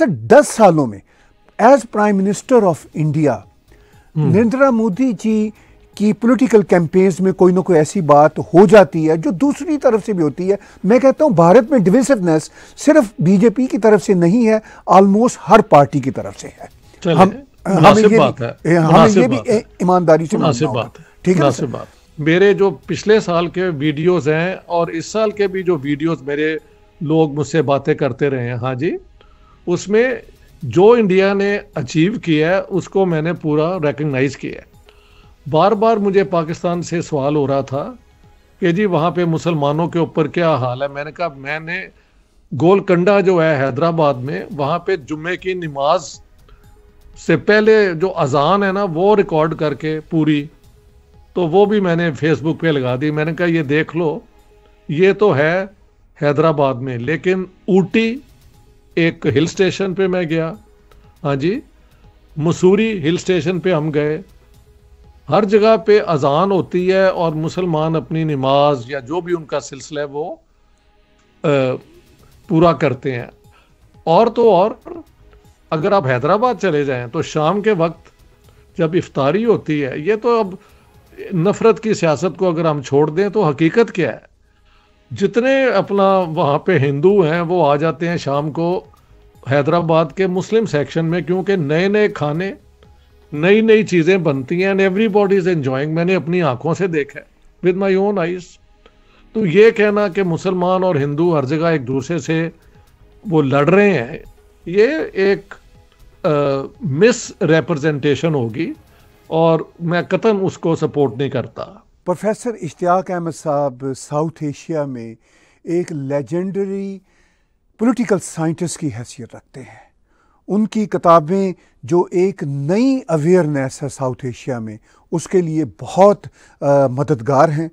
Sir दस सालों में as prime minister of India Narendra Modi ji की पॉलिटिकल कैंपेन्स में कोई ना कोई ऐसी बात हो जाती है जो दूसरी तरफ से भी होती है मैं कहता हूं भारत में डिविसिवनेस सिर्फ बीजेपी की तरफ से नहीं है ऑलमोस्ट हर पार्टी की तरफ से है हम हमें ये बात है हमें ये भी ईमानदारी से बात ठीक है मेरे जो पिछले साल के वीडियोस हैं और इस साल के भी जो वीडियोस मेरे लोग मुझसे बातें करते रहे हैं हाँ जी उसमें जो इंडिया ने अचीव किया है उसको मैंने पूरा रिकग्नाइज़ किया है बार बार मुझे पाकिस्तान से सवाल हो रहा था कि जी वहाँ पे मुसलमानों के ऊपर क्या हाल है मैंने कहा मैंने गोलकंडा जो है हैदराबाद में वहाँ पे जुम्मे की नमाज से पहले जो अजान है ना वो रिकॉर्ड करके पूरी तो वो भी मैंने फेसबुक पे लगा दी मैंने कहा ये देख लो ये तो है हैदराबाद में लेकिन ऊटी एक हिल स्टेशन पे मैं गया हाँ जी मसूरी हिल स्टेशन पे हम गए हर जगह पे अजान होती है और मुसलमान अपनी नमाज या जो भी उनका सिलसिला है वो आ, पूरा करते हैं और तो और अगर आप हैदराबाद चले जाएं तो शाम के वक्त जब इफ्तारी होती है ये तो अब नफ़रत की सियासत को अगर हम छोड़ दें तो हकीकत क्या है जितने अपना वहाँ पे हिंदू हैं वो आ जाते हैं शाम को हैदराबाद के मुस्लिम सेक्शन में क्योंकि नए नए खाने नई नई चीज़ें बनती हैं and everybody is enjoying मैंने अपनी आंखों से देखा है विद माई ओन आइज़ तो ये कहना कि मुसलमान और हिंदू हर जगह एक दूसरे से वो लड़ रहे हैं ये एक मिस रिप्रेजेंटेशन होगी और मैं कतन उसको सपोर्ट नहीं करता प्रोफेसर इश्तियाक अहमद साहब साउथ एशिया में एक लेजेंडरी पॉलिटिकल साइंटिस्ट की हैसियत रखते हैं उनकी किताबें जो एक नई अवेयरनेस है साउथ एशिया में उसके लिए बहुत आ, मददगार हैं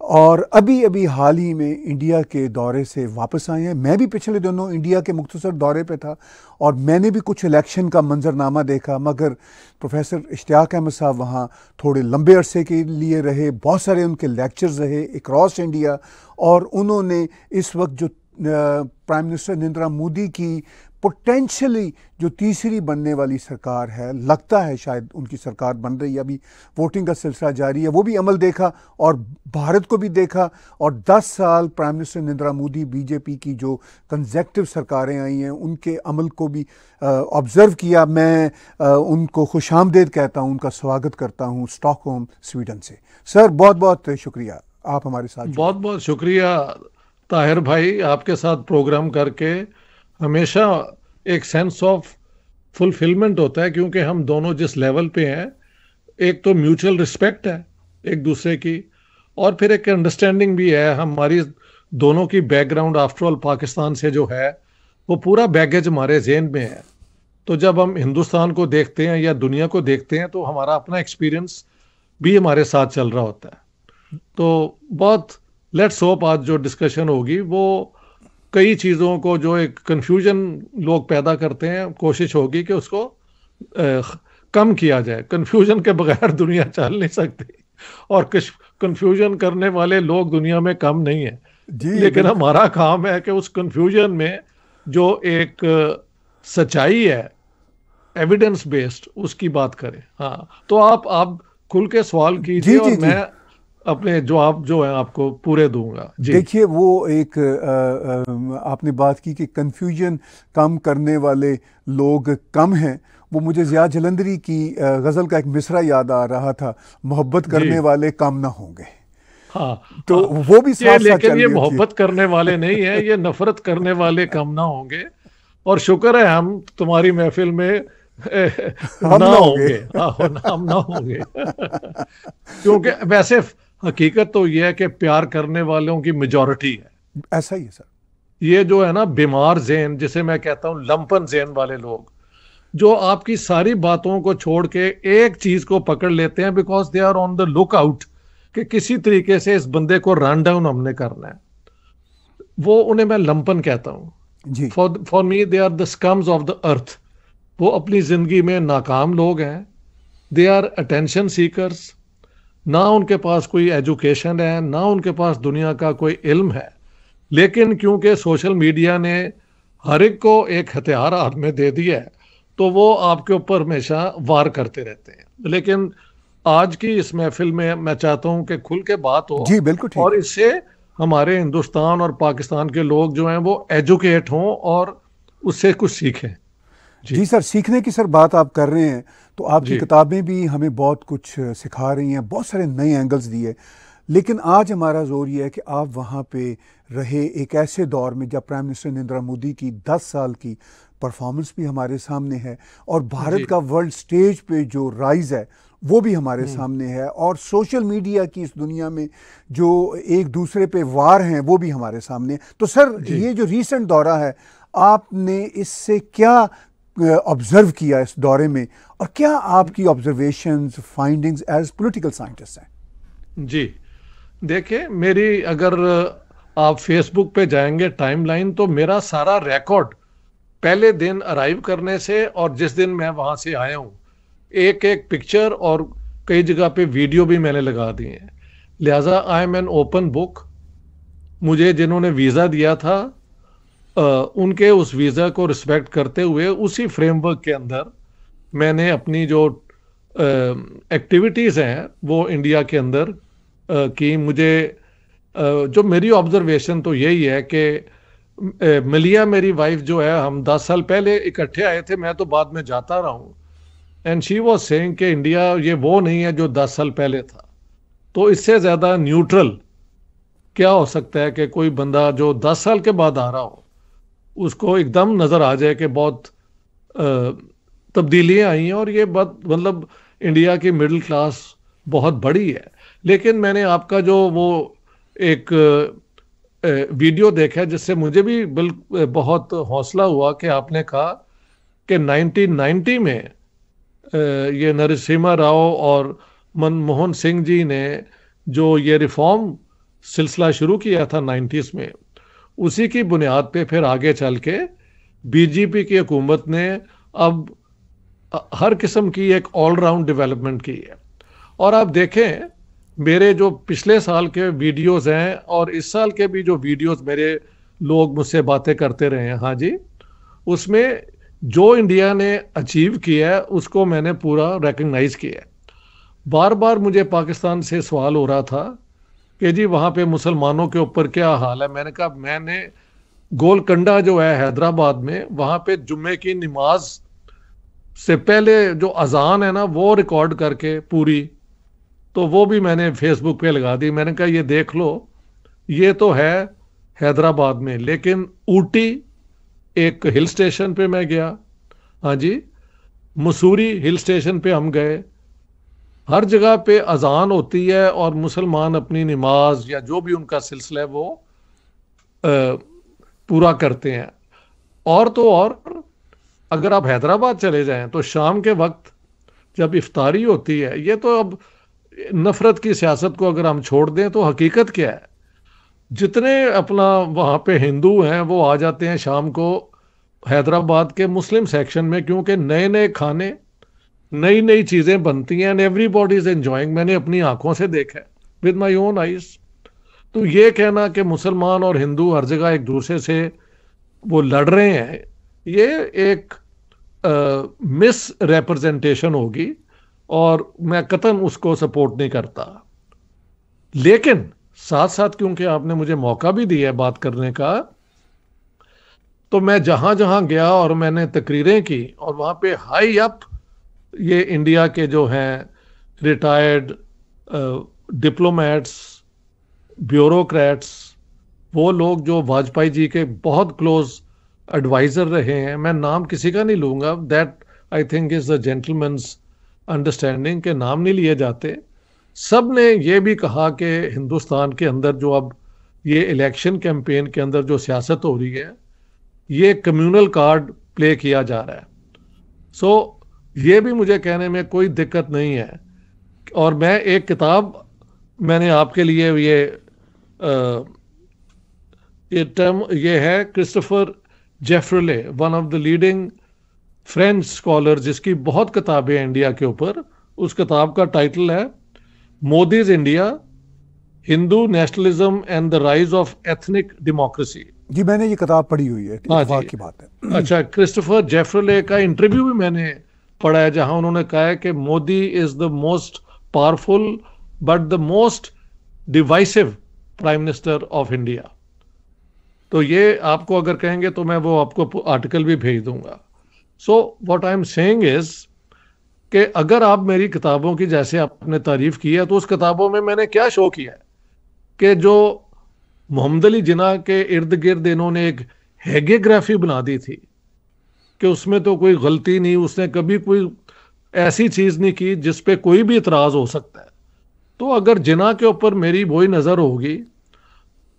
और अभी अभी हाल ही में इंडिया के दौरे से वापस आए हैं मैं भी पिछले दिनों इंडिया के मुख्तसर दौरे पे था और मैंने भी कुछ इलेक्शन का मंजरनामा देखा मगर प्रोफेसर इश्तियाक अहमद साहब वहाँ थोड़े लंबे अरसे के लिए रहे बहुत सारे उनके लेक्चर्स रहे अक्रॉस इंडिया और उन्होंने इस वक्त जो प्राइम मिनिस्टर नरेंद्र मोदी की पोटेंशली जो तीसरी बनने वाली सरकार है लगता है शायद उनकी सरकार बन रही है अभी वोटिंग का सिलसिला जारी है वो भी अमल देखा और भारत को भी देखा और 10 साल prime minister Narendra Modi BJP की जो कंजेक्टिव सरकारें आई हैं उनके अमल को भी ऑब्ज़र्व किया मैं आ, उनको खुश आमदेद कहता हूँ उनका स्वागत करता हूँ स्टॉक स्वीडन से सर बहुत बहुत शुक्रिया आप हमारे साथ बहुत बहुत शुक्रिया ताहिर भाई आपके साथ प्रोग्राम करके हमेशा एक सेंस ऑफ फुलफिलमेंट होता है क्योंकि हम दोनों जिस लेवल पे हैं एक तो म्यूचुअल रिस्पेक्ट है एक दूसरे की और फिर एक अंडरस्टैंडिंग भी है हमारी दोनों की बैकग्राउंड आफ्टर ऑल पाकिस्तान से जो है वो पूरा बैगेज हमारे जेन में है तो जब हम हिंदुस्तान को देखते हैं या दुनिया को देखते हैं तो हमारा अपना एक्सपीरियंस भी हमारे साथ चल रहा होता है तो बहुत लेट्स होप आज जो डिस्कशन होगी वो कई चीज़ों को जो एक कन्फ्यूजन लोग पैदा करते हैं कोशिश होगी कि उसको कम किया जाए कन्फ्यूजन के बगैर दुनिया चल नहीं सकती और कुछ कन्फ्यूजन करने वाले लोग दुनिया में कम नहीं है जी लेकिन हमारा काम है कि उस कन्फ्यूजन में जो एक सच्चाई है एविडेंस बेस्ड उसकी बात करें हाँ तो आप आप खुल के सवाल कीजिए और जी, मैं अपने जो आप जो है आपको पूरे दूंगा देखिए वो एक आ, आ, आपने बात की कि कंफ्यूजन कम करने वाले लोग कम हैं वो मुझे हाँ। ज़िया जलंधरी की गज़ल का एक मिसरा याद आ रहा था मोहब्बत करने वाले कम ना होंगे हाँ, तो हाँ, वो भी साथ लेकिन ये मोहब्बत करने वाले नहीं है ये नफरत करने वाले कम ना होंगे और शुक्र है हम तुम्हारी महफिल में हाँ, हम ना होंगे हम ना होंगे क्योंकि वैसे हकीकत तो यह है कि प्यार करने वालों की मेजोरिटी है ऐसा ही है सर ये जो है ना बीमार जेन जिसे मैं कहता हूँ लंपन जेन वाले लोग जो आपकी सारी बातों को छोड़ के एक चीज को पकड़ लेते हैं because they are on the lookout कि किसी तरीके से इस बंदे को रन डाउन हमने करना है वो उन्हें मैं लंपन कहता हूँ for for me they are the scums of the earth वो अपनी जिंदगी में नाकाम लोग हैं दे आर अटेंशन सीकर्स ना उनके पास कोई एजुकेशन है ना उनके पास दुनिया का कोई इल्म है लेकिन क्योंकि सोशल मीडिया ने हर एक को एक हथियार हाथ में दे दिया है तो वो आपके ऊपर हमेशा वार करते रहते हैं लेकिन आज की इस महफिल में मैं चाहता हूं कि खुल के बात हो जी बिल्कुल और इससे हमारे हिंदुस्तान और पाकिस्तान के लोग जो हैं वो एजुकेट हों और उससे कुछ सीखें जी।, जी सर सीखने की सर बात आप कर रहे हैं तो आपकी किताबें भी हमें बहुत कुछ सिखा रही हैं बहुत सारे नए एंगल्स दिए लेकिन आज हमारा जोर यह है कि आप वहाँ पे रहे एक ऐसे दौर में जब प्राइम मिनिस्टर नरेंद्र मोदी की 10 साल की परफॉर्मेंस भी हमारे सामने है और भारत का वर्ल्ड स्टेज पे जो राइज है वो भी हमारे हम्म। सामने है और सोशल मीडिया की इस दुनिया में जो एक दूसरे पे वार हैं वो भी हमारे सामने तो सर ये जो रीसेंट दौरा है आपने इससे क्या ऑब्ज़र्व किया इस दौरे में और क्या आपकी observation findings as political scientist हैं जी देखिए मेरी अगर आप फेसबुक पे जाएंगे टाइमलाइन तो मेरा सारा रिकॉर्ड पहले दिन अराइव करने से और जिस दिन मैं वहाँ से आया हूँ एक एक पिक्चर और कई जगह पे वीडियो भी मैंने लगा दिए हैं लिहाजा I am an open book मुझे जिन्होंने वीज़ा दिया था उनके उस वीज़ा को रिस्पेक्ट करते हुए उसी फ्रेमवर्क के अंदर मैंने अपनी जो एक्टिविटीज़ हैं वो इंडिया के अंदर की मुझे जो मेरी ऑब्जर्वेशन तो यही है कि मिलिया मेरी वाइफ जो है हम दस साल पहले इकट्ठे आए थे मैं तो बाद में जाता रहा हूँ एंड शी वॉज सेंग कि इंडिया ये वो नहीं है जो दस साल पहले था तो इससे ज़्यादा न्यूट्रल क्या हो सकता है कि कोई बंदा जो दस साल के बाद आ रहा हो उसको एकदम नज़र आ जाए कि बहुत तब्दीलियाँ आई हैं और ये बहुत मतलब इंडिया की मिडिल क्लास बहुत बड़ी है लेकिन मैंने आपका जो वो एक वीडियो देखा जिससे मुझे भी बिल बहुत हौसला हुआ कि आपने कहा कि 1990 में ये नरसिम्हा राव और मनमोहन सिंह जी ने जो ये रिफॉर्म सिलसिला शुरू किया था 90s में उसी की बुनियाद पे फिर आगे चल के बीजेपी की हुकूमत ने अब हर किस्म की एक ऑलराउंड डेवलपमेंट की है और आप देखें मेरे जो पिछले साल के वीडियोस हैं और इस साल के भी जो वीडियोस मेरे लोग मुझसे बातें करते रहे हैं हाँ जी उसमें जो इंडिया ने अचीव किया है उसको मैंने पूरा रिकग्नाइज किया है बार बार मुझे पाकिस्तान से सवाल हो रहा था कि जी वहाँ पे मुसलमानों के ऊपर क्या हाल है मैंने कहा मैंने गोलकंडा जो है हैदराबाद में वहाँ पे जुम्मे की नमाज से पहले जो अजान है ना वो रिकॉर्ड करके पूरी तो वो भी मैंने फेसबुक पे लगा दी मैंने कहा ये देख लो ये तो है हैदराबाद में लेकिन ऊटी एक हिल स्टेशन पे मैं गया हाँ जी मसूरी हिल स्टेशन पे हम गए हर जगह पे अजान होती है और मुसलमान अपनी नमाज या जो भी उनका सिलसिला है वो आ, पूरा करते हैं और तो और अगर आप हैदराबाद चले जाएं तो शाम के वक्त जब इफ्तारी होती है ये तो अब नफरत की सियासत को अगर हम छोड़ दें तो हकीकत क्या है जितने अपना वहाँ पे हिंदू हैं वो आ जाते हैं शाम को हैदराबाद के मुस्लिम सेक्शन में क्योंकि नए नए खाने नई नई चीजें बनती हैं एंड बॉडी इज एंजॉइंग मैंने अपनी आंखों से देखा है विद माई ओन आइज तो ये कहना कि मुसलमान और हिंदू हर जगह एक दूसरे से वो लड़ रहे हैं ये एक मिस रिप्रेजेंटेशन होगी और मैं कतन उसको सपोर्ट नहीं करता लेकिन साथ साथ क्योंकि आपने मुझे मौका भी दिया है बात करने का तो मैं जहां जहां गया और मैंने तकरीरें की और वहां पे हाई अप ये इंडिया के जो हैं रिटायर्ड डिप्लोमेट्स ब्यूरोक्रेट्स वो लोग जो वाजपेयी जी के बहुत क्लोज एडवाइज़र रहे हैं मैं नाम किसी का नहीं लूँगा that I think is the gentleman's understanding के नाम नहीं लिए जाते सब ने ये भी कहा कि हिंदुस्तान के अंदर जो अब ये इलेक्शन कैंपेन के अंदर जो सियासत हो रही है ये कम्युनल कार्ड प्ले किया जा रहा है सो so, ये भी मुझे कहने में कोई दिक्कत नहीं है और मैं एक किताब मैंने आपके लिए ये आ, ये टर्म ये है Christopher Jaffrelot one of the leading French scholar जिसकी बहुत किताबें इंडिया के ऊपर उस किताब का टाइटल है Modi's India Hindu nationalism and the rise of ethnic democracy जी मैंने ये किताब पढ़ी हुई है हाँ की बात है अच्छा क्रिस्टोफर जेफ्रले का इंटरव्यू भी मैंने पढ़ा है जहां उन्होंने कहा है कि Modi is the most powerful but the most divisive prime minister of India तो ये आपको अगर कहेंगे तो मैं वो आपको आर्टिकल भी भेज दूंगा so what I am saying is कि अगर आप मेरी किताबों की जैसे आपने तारीफ की है तो उस किताबों में मैंने क्या शो किया है कि जो मोहम्मद अली जिना के इर्द गिर्द इन्होंने एक हेगेग्राफी बना दी थी कि उसमें तो कोई गलती नहीं उसने कभी कोई ऐसी चीज़ नहीं की जिस पे कोई भी इतराज़ हो सकता है तो अगर जिना के ऊपर मेरी वही नज़र होगी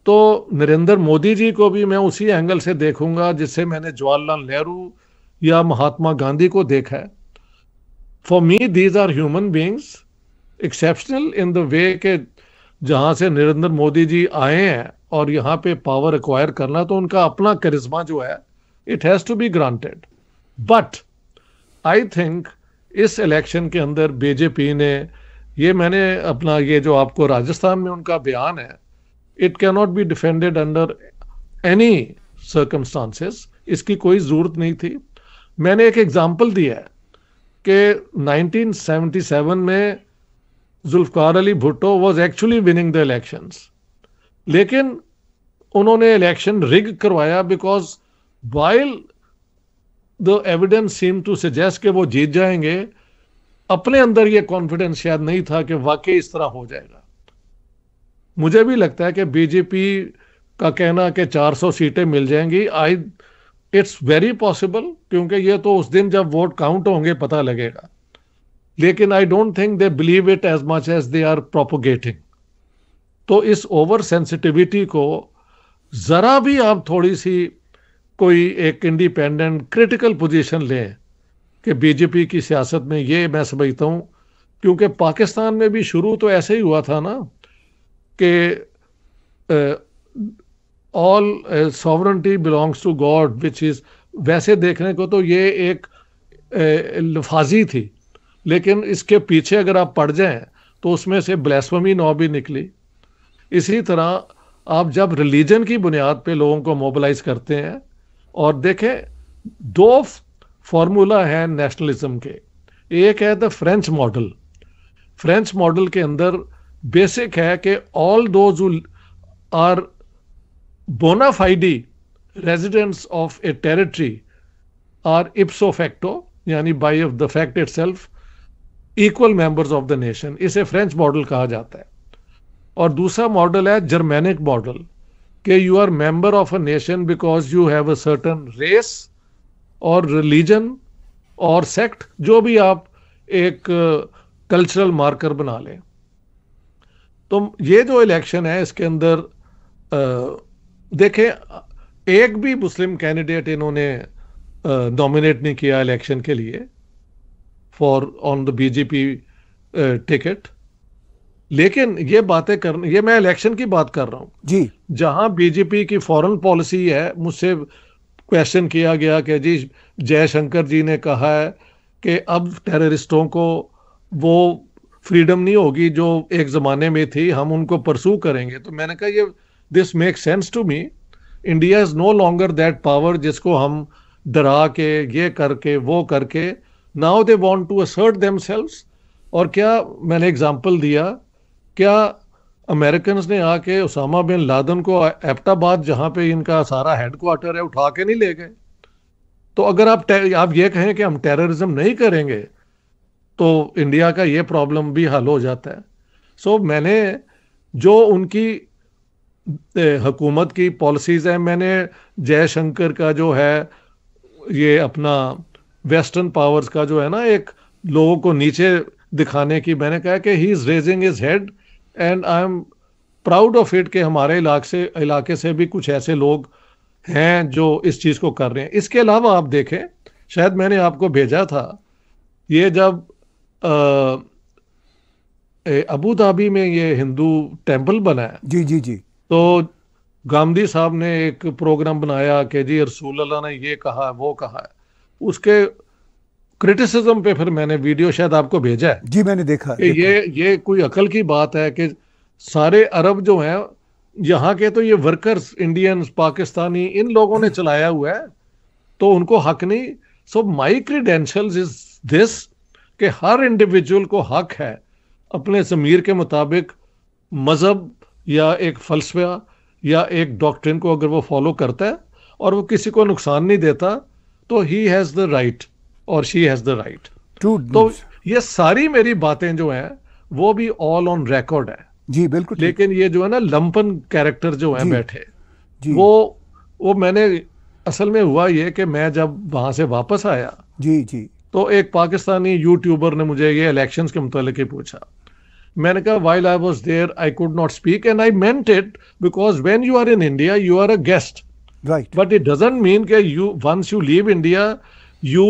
तो नरेंद्र मोदी जी को भी मैं उसी एंगल से देखूंगा जिससे मैंने जवाहरलाल नेहरू या महात्मा गांधी को देखा है for me these are human beings exceptional in the way के जहां से नरेंद्र मोदी जी आए हैं और यहाँ पे पावर एक्वायर करना तो उनका अपना करिश्मा जो है it has to be granted but I think इस इलेक्शन के अंदर बीजेपी ने ये मैंने अपना ये जो आपको राजस्थान में उनका बयान है it can not be defended under any circumstances इसकी कोई ज़रूरत नहीं थी मैंने एक एग्जाम्पल दिया है कि 1977 में Zulfikar Ali Bhutto was actually winning the elections लेकिन उन्होंने इलेक्शन रिग करवाया because while the evidence seem to suggest के वो जीत जाएंगे अपने अंदर ये कॉन्फिडेंस शायद नहीं था कि वाकई इस तरह हो जाएगा मुझे भी लगता है कि बीजेपी का कहना कि 400 सीटें मिल जाएंगी आई इट्स वेरी पॉसिबल क्योंकि ये तो उस दिन जब वोट काउंट होंगे पता लगेगा लेकिन I don't think they believe it as much as they are propagating तो इस ओवर सेंसिटिविटी को ज़रा भी आप थोड़ी सी कोई एक इंडिपेंडेंट क्रिटिकल पोजीशन लें कि बीजेपी की सियासत में ये मैं समझता हूँ क्योंकि पाकिस्तान में भी शुरू तो ऐसे ही हुआ था ना कि all sovereignty belongs to God which is वैसे देखने को तो ये एक लफाजी थी लेकिन इसके पीछे अगर आप पड़ जाएं तो उसमें से ब्लैसमी नौ भी निकली इसी तरह आप जब रिलीजन की बुनियाद पे लोगों को मोबिलाइज करते हैं और देखें दो फॉर्मूला है नेशनलिज्म के एक है the French model French model के अंदर बेसिक है कि all those are bonafide residents of a territory are ipso facto यानी by of the fact itself equal members of the nation इसे फ्रेंच मॉडल कहा जाता है और दूसरा मॉडल है जर्मेनिक मॉडल कि you are member of a nation because you have a certain race और रिलीजन और सेक्ट जो भी आप एक कल्चरल uh, मार्कर बना लें तो ये जो इलेक्शन है इसके अंदर uh, देखें एक भी मुस्लिम कैंडिडेट इन्होंने नॉमिनेट uh, नहीं किया इलेक्शन के लिए for on the BJP ticket लेकिन ये बातें कर ये मैं इलेक्शन की बात कर रहा हूँ जी जहां बीजेपी की फॉरेन पॉलिसी है मुझसे क्वेश्चन किया गया कि जी जयशंकर जी ने कहा है कि अब टेररिस्टों को वो फ्रीडम नहीं होगी जो एक ज़माने में थी हम उनको परसू करेंगे तो मैंने कहा ये this make sense to me India is no longer that power जिसको हम डरा के ये करके वो करके now they want to assert them और क्या मैंने एग्जाम्पल दिया क्या अमेरिकन ने आके उसामा बिन लादन को एबटाबाद जहाँ पे इनका सारा हेडक्वार्टर है उठा के नहीं ले गए तो अगर आप आप ये कहें कि हम टेररिज्म नहीं करेंगे तो इंडिया का ये प्रॉब्लम भी हल हो जाता है सो so, मैंने जो उनकी हुकूमत की पॉलिसीज़ हैं मैंने जयशंकर का जो है ये अपना वेस्टर्न पावर्स का जो है ना एक लोगों को नीचे दिखाने की मैंने कहा कि he is raising his head and I am proud of it के हमारे इलाके से इलाके से भी कुछ ऐसे लोग हैं जो इस चीज़ को कर रहे हैं इसके अलावा आप देखें शायद मैंने आपको भेजा था ये जब अबू धाबी में ये हिंदू टेम्पल बनाया जी जी जी तो गांधी साहब ने एक प्रोग्राम बनाया कि जी रसूल अल्लाह ने ये कहा वो कहा है उसके क्रिटिसिज्म पे फिर मैंने वीडियो शायद आपको भेजा है जी मैंने देखा, देखा। ये ये कोई अकल की बात है कि सारे अरब जो हैं यहाँ के तो ये वर्कर्स इंडियंस पाकिस्तानी इन लोगों ने चलाया हुआ है तो उनको हक नहीं सो माई क्रीडेंशल इज दिस कि हर इंडिविजुअल को हक है अपने ज़मीर के मुताबिक मज़हब या एक फ़लसफा या एक डॉक्ट्रिन को अगर वो फॉलो करता है और वो किसी को नुकसान नहीं देता तो ही हैज़ द राइट और शी हैज द राइट तो ये सारी मेरी बातें जो हैं वो भी ऑल ऑन रिकॉर्ड है जी बिल्कुल लेकिन ये जो है ना लंपन कैरेक्टर जो है बैठे जी, वो वो मैंने असल में हुआ ये कि मैं जब वहां से वापस आया जी जी तो एक पाकिस्तानी यूट्यूबर ने मुझे ये इलेक्शन के मुतल ही पूछा मैंने कहा while I was there I could not speak and I meant it because when you are in India you are a guest right but it doesn't mean के you once you leave India you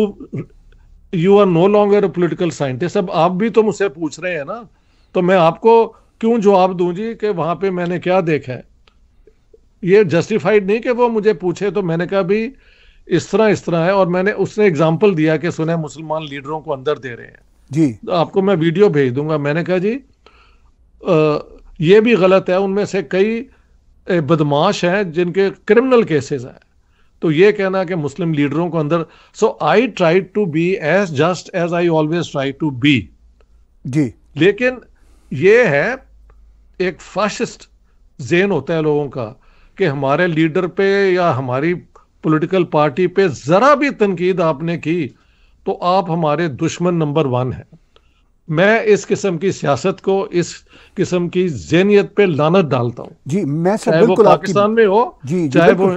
you are no longer political scientist अब आप भी तो मुझसे पूछ रहे हैं ना तो मैं आपको क्यों जवाब दूं जी कि वहां पे मैंने क्या देखा है ये जस्टिफाइड नहीं कि वो मुझे पूछे तो मैंने कहा भी इस तरह इस तरह है और मैंने उसने एग्जाम्पल दिया कि सुने मुसलमान लीडरों को अंदर दे रहे हैं जी तो आपको मैं वीडियो भेज दूंगा मैंने कहा जी आ, ये भी गलत है उनमें से कई बदमाश हैं जिनके क्रिमिनल केसेस हैं तो ये कहना कि मुस्लिम लीडरों को अंदर so I try to be as just as I always try to be जी लेकिन ये है एक फाशिस्ट जेन होता है लोगों का कि हमारे लीडर पे या हमारी पॉलिटिकल पार्टी पे ज़रा भी तनकीद आपने की तो आप हमारे दुश्मन नंबर वन हैं मैं इस किस्म की सियासत को इस किस्म की जेनियत पे लानत डालता हूँ जी मैं सब बिल्कुल पाकिस्तान में हो जी, जी चाहे वो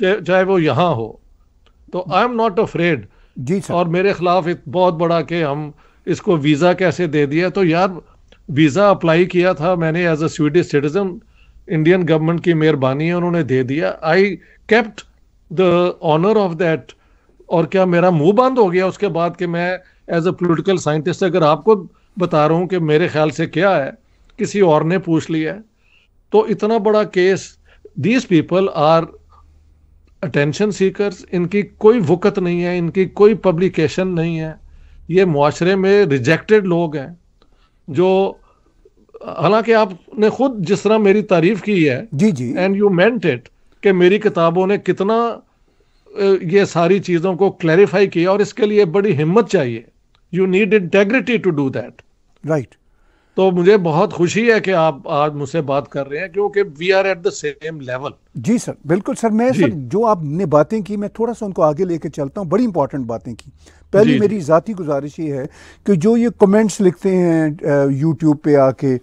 चाहे वो यहाँ हो तो आई एम नॉट अफ्रेड जी सर और मेरे खिलाफ एक बहुत बड़ा कि हम इसको वीज़ा कैसे दे दिया तो यार वीज़ा अप्लाई किया था मैंने as a Swedish citizen Indian government की मेहरबानी है उन्होंने दे दिया I kept the honour of that और क्या मेरा मुंह बंद हो गया उसके बाद कि मैं एज अ पोलिटिकल साइंटिस्ट अगर आपको बता रहा हूँ कि मेरे ख्याल से क्या है किसी और ने पूछ लिया है तो इतना बड़ा case these people are attention seekers इनकी कोई वक़त नहीं है इनकी कोई पब्लिकेशन नहीं है ये माशरे में रिजेक्टेड लोग हैं जो हालांकि आपने खुद जिस तरह मेरी तारीफ की है जी जी एंड यू मेंट इट कि मेरी किताबों ने कितना ये सारी चीज़ों को क्लैरिफाई किया और इसके लिए बड़ी हिम्मत चाहिए you need integrity to do that right तो मुझे बहुत खुशी है कि आप आज मुझसे बात कर रहे हैं क्योंकि we are at the same level जी सर बिल्कुल सर मैं सर जो आपने बातें की मैं थोड़ा सा उनको आगे लेके चलता हूँ बड़ी इंपॉर्टेंट बातें की पहली मेरी ज़ाती गुजारिश ये है कि जो ये कमेंट्स लिखते हैं यूट्यूब पे आके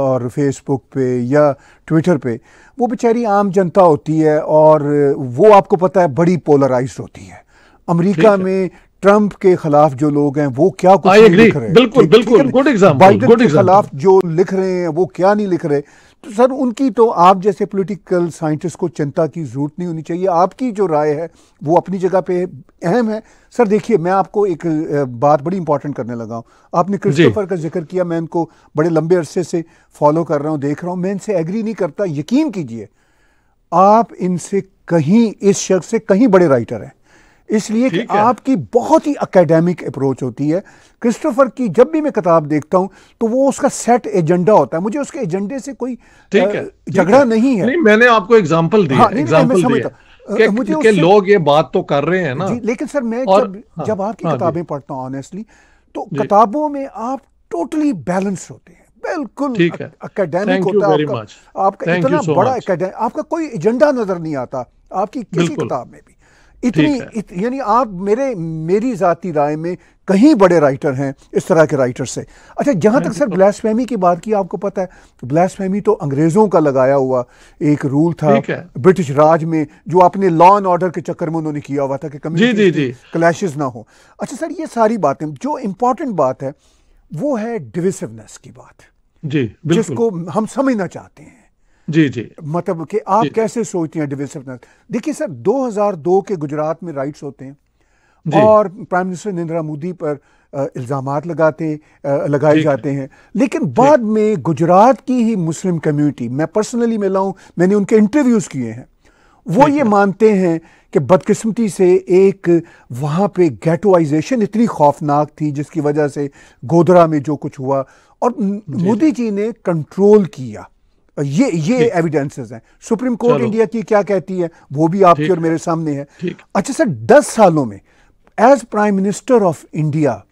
और फेसबुक पे या ट्विटर पे वो बेचारी आम जनता होती है और वो आपको पता है बड़ी पोलराइज होती है अमेरिका में ट्रंप के खिलाफ जो लोग हैं वो क्या कुछ नहीं लिख रहे बिल्कुल बिल्कुल गुड एग्जांपल बाइडन के खिलाफ जो लिख रहे हैं वो क्या नहीं लिख रहे तो सर उनकी तो आप जैसे पॉलिटिकल साइंटिस्ट को चिंता की जरूरत नहीं होनी चाहिए आपकी जो राय है वो अपनी जगह पे अहम है सर देखिए मैं आपको एक बात बड़ी इंपॉर्टेंट करने लगा हूँ आपने क्रिस्टोफर का जिक्र किया मैं इनको बड़े लंबे अरसे से फॉलो कर रहा हूँ देख रहा हूँ मैं इनसे एग्री नहीं करता यकीन कीजिए आप इनसे कहीं इस शख्स से कहीं बड़े राइटर हैं इसलिए कि आपकी बहुत ही एकेडमिक अप्रोच होती है क्रिस्टोफर की जब भी मैं किताब देखता हूं तो वो उसका सेट एजेंडा होता है मुझे उसके एजेंडे से कोई झगड़ा नहीं है नहीं मैंने आपको एग्जांपल दिया हाँ, मुझे लोग ये बात तो कर रहे हैं ना लेकिन सर मैं जब, हाँ, जब आपकी हाँ, किताबें पढ़ता हूँ ऑनेस्टली तो किताबों में आप टोटली बैलेंस होते हैं बिल्कुल अकेडेमिक होता है आपका, इतना बड़ा आपका कोई एजेंडा नजर नहीं आता आपकी किसी किताब में भी इतनी इत, यानी आप मेरे मेरी ज़ाती राय में कहीं बड़े राइटर हैं इस तरह के राइटर से अच्छा जहाँ तक हाँ सर ब्लैसफेमी तो- की बात की आपको पता है ब्लैसफेमी तो अंग्रेज़ों का लगाया हुआ एक रूल था ब्रिटिश राज में जो अपने लॉ एंड ऑर्डर के चक्कर में उन्होंने किया हुआ था कि कम्युनिटी क्लैशेस ना हो अच्छा सर ये सारी बातें जो इम्पोर्टेंट बात है वो है डिविसिवनेस की बात जी जिसको हम समझना चाहते हैं जी जी मतलब कि आप कैसे सोचते हैं डिविल सपनाथ देखिए सर 2002 के गुजरात में राइट्स होते हैं और प्राइम मिनिस्टर नरेंद्र मोदी पर इल्ज़ाम लगाते लगाए जाते हैं लेकिन बाद में गुजरात की ही मुस्लिम कम्युनिटी मैं पर्सनली मिला हूं मैंने उनके इंटरव्यूज़ किए हैं वो ये मानते हैं कि बदकिस्मती से एक वहाँ पे गेटोइजेशन इतनी खौफनाक थी जिसकी वजह से गोदरा में जो कुछ हुआ और मोदी जी ने कंट्रोल किया ये ये एविडेंसेस हैं सुप्रीम कोर्ट इंडिया की क्या कहती है वो भी आपके और मेरे सामने है अच्छा सर दस सालों में as prime minister of India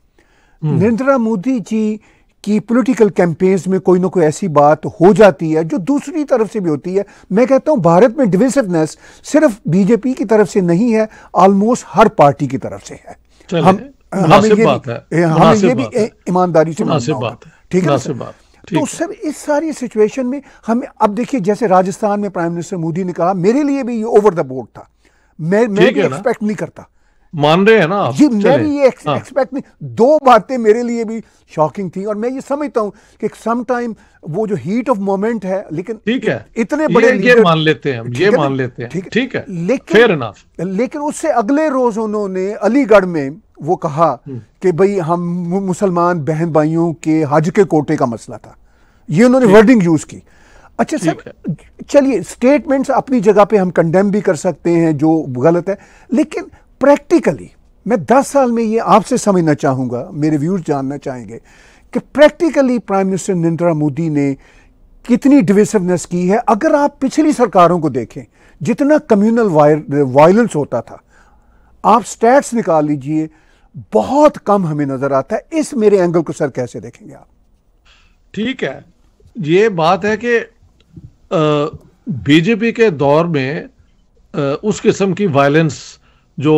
Narendra Modi ji की पॉलिटिकल कैंपेन्स में कोई ना कोई ऐसी बात हो जाती है जो दूसरी तरफ से भी होती है मैं कहता हूं भारत में डिविसिवनेस सिर्फ बीजेपी की तरफ से नहीं है ऑलमोस्ट हर पार्टी की तरफ से है हम हमें ये बात है हमें ये भी ईमानदारी से बात है ठीक है तो सर इस सारी सिचुएशन में हमें अब देखिए जैसे राजस्थान में प्राइम मिनिस्टर मोदी ने कहा मेरे लिए भी ये ओवर द बोर्ड था मैं मैं भी एक्सपेक्ट नहीं करता मान रहे हैं ना जी मैं भी ये एक्सपेक्ट हाँ। नहीं दो बातें मेरे लिए भी शॉकिंग थी और मैं ये समझता हूँ कि सम टाइम वो जो हीट ऑफ मोमेंट है लेकिन ठीक है इतने बड़े ये, ये मान लेते हैं ये मान लेते हैं ठीक है लेकिन लेकिन उससे अगले रोज उन्होंने अलीगढ़ में वो कहा हम्म। कि भाई हम मुसलमान बहन भाइयों के हज के कोटे का मसला था ये उन्होंने वर्डिंग यूज़ की अच्छा सर चलिए स्टेटमेंट्स अपनी जगह पे हम कंडेम भी कर सकते हैं जो गलत है लेकिन प्रैक्टिकली मैं दस साल में ये आपसे समझना चाहूंगा मेरे व्यूज जानना चाहेंगे कि practically prime minister Narendra Modi ने कितनी डिविसिवनेस की है अगर आप पिछली सरकारों को देखें जितना कम्युनल वायलेंस होता था आप स्टैट्स निकाल लीजिए बहुत कम हमें नजर आता है इस मेरे एंगल को सर कैसे देखेंगे आप ठीक है ये बात है कि बीजेपी के दौर में आ, उस किस्म की वायलेंस जो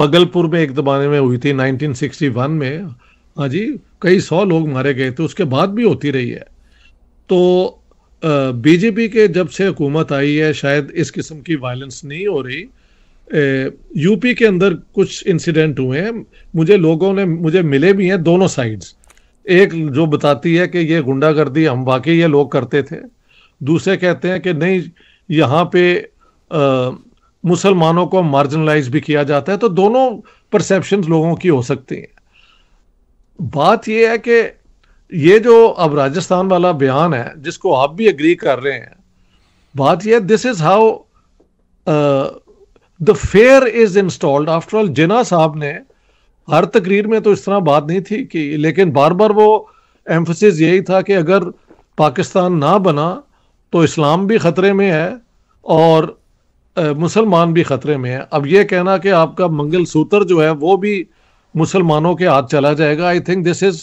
भगलपुर में एक जमाने में हुई थी 1961 में हाँ जी कई सौ लोग मारे गए थे उसके बाद भी होती रही है तो बीजेपी के जब से हुकूमत आई है शायद इस किस्म की वायलेंस नहीं हो रही यूपी के अंदर कुछ इंसिडेंट हुए हैं मुझे लोगों ने मुझे मिले भी हैं दोनों साइड्स एक जो बताती है कि ये गुंडागर्दी हम वाकई ये लोग करते थे दूसरे कहते हैं कि नहीं यहाँ पे मुसलमानों को मार्जिनलाइज भी किया जाता है तो दोनों परसेप्शन लोगों की हो सकती हैं बात यह है कि ये जो अब राजस्थान वाला बयान है जिसको आप भी एग्री कर रहे हैं बात यह this is how the fair is installed after all Jinnah Sahab ने हर तकरीर में तो इस तरह बात नहीं थी कि लेकिन बार बार वो एम्फोसिस यही था कि अगर पाकिस्तान ना बना तो इस्लाम भी ख़तरे में है और मुसलमान भी ख़तरे में है अब ये कहना कि आपका मंगल सूत्र जो है वो भी मुसलमानों के हाथ चला जाएगा I think this is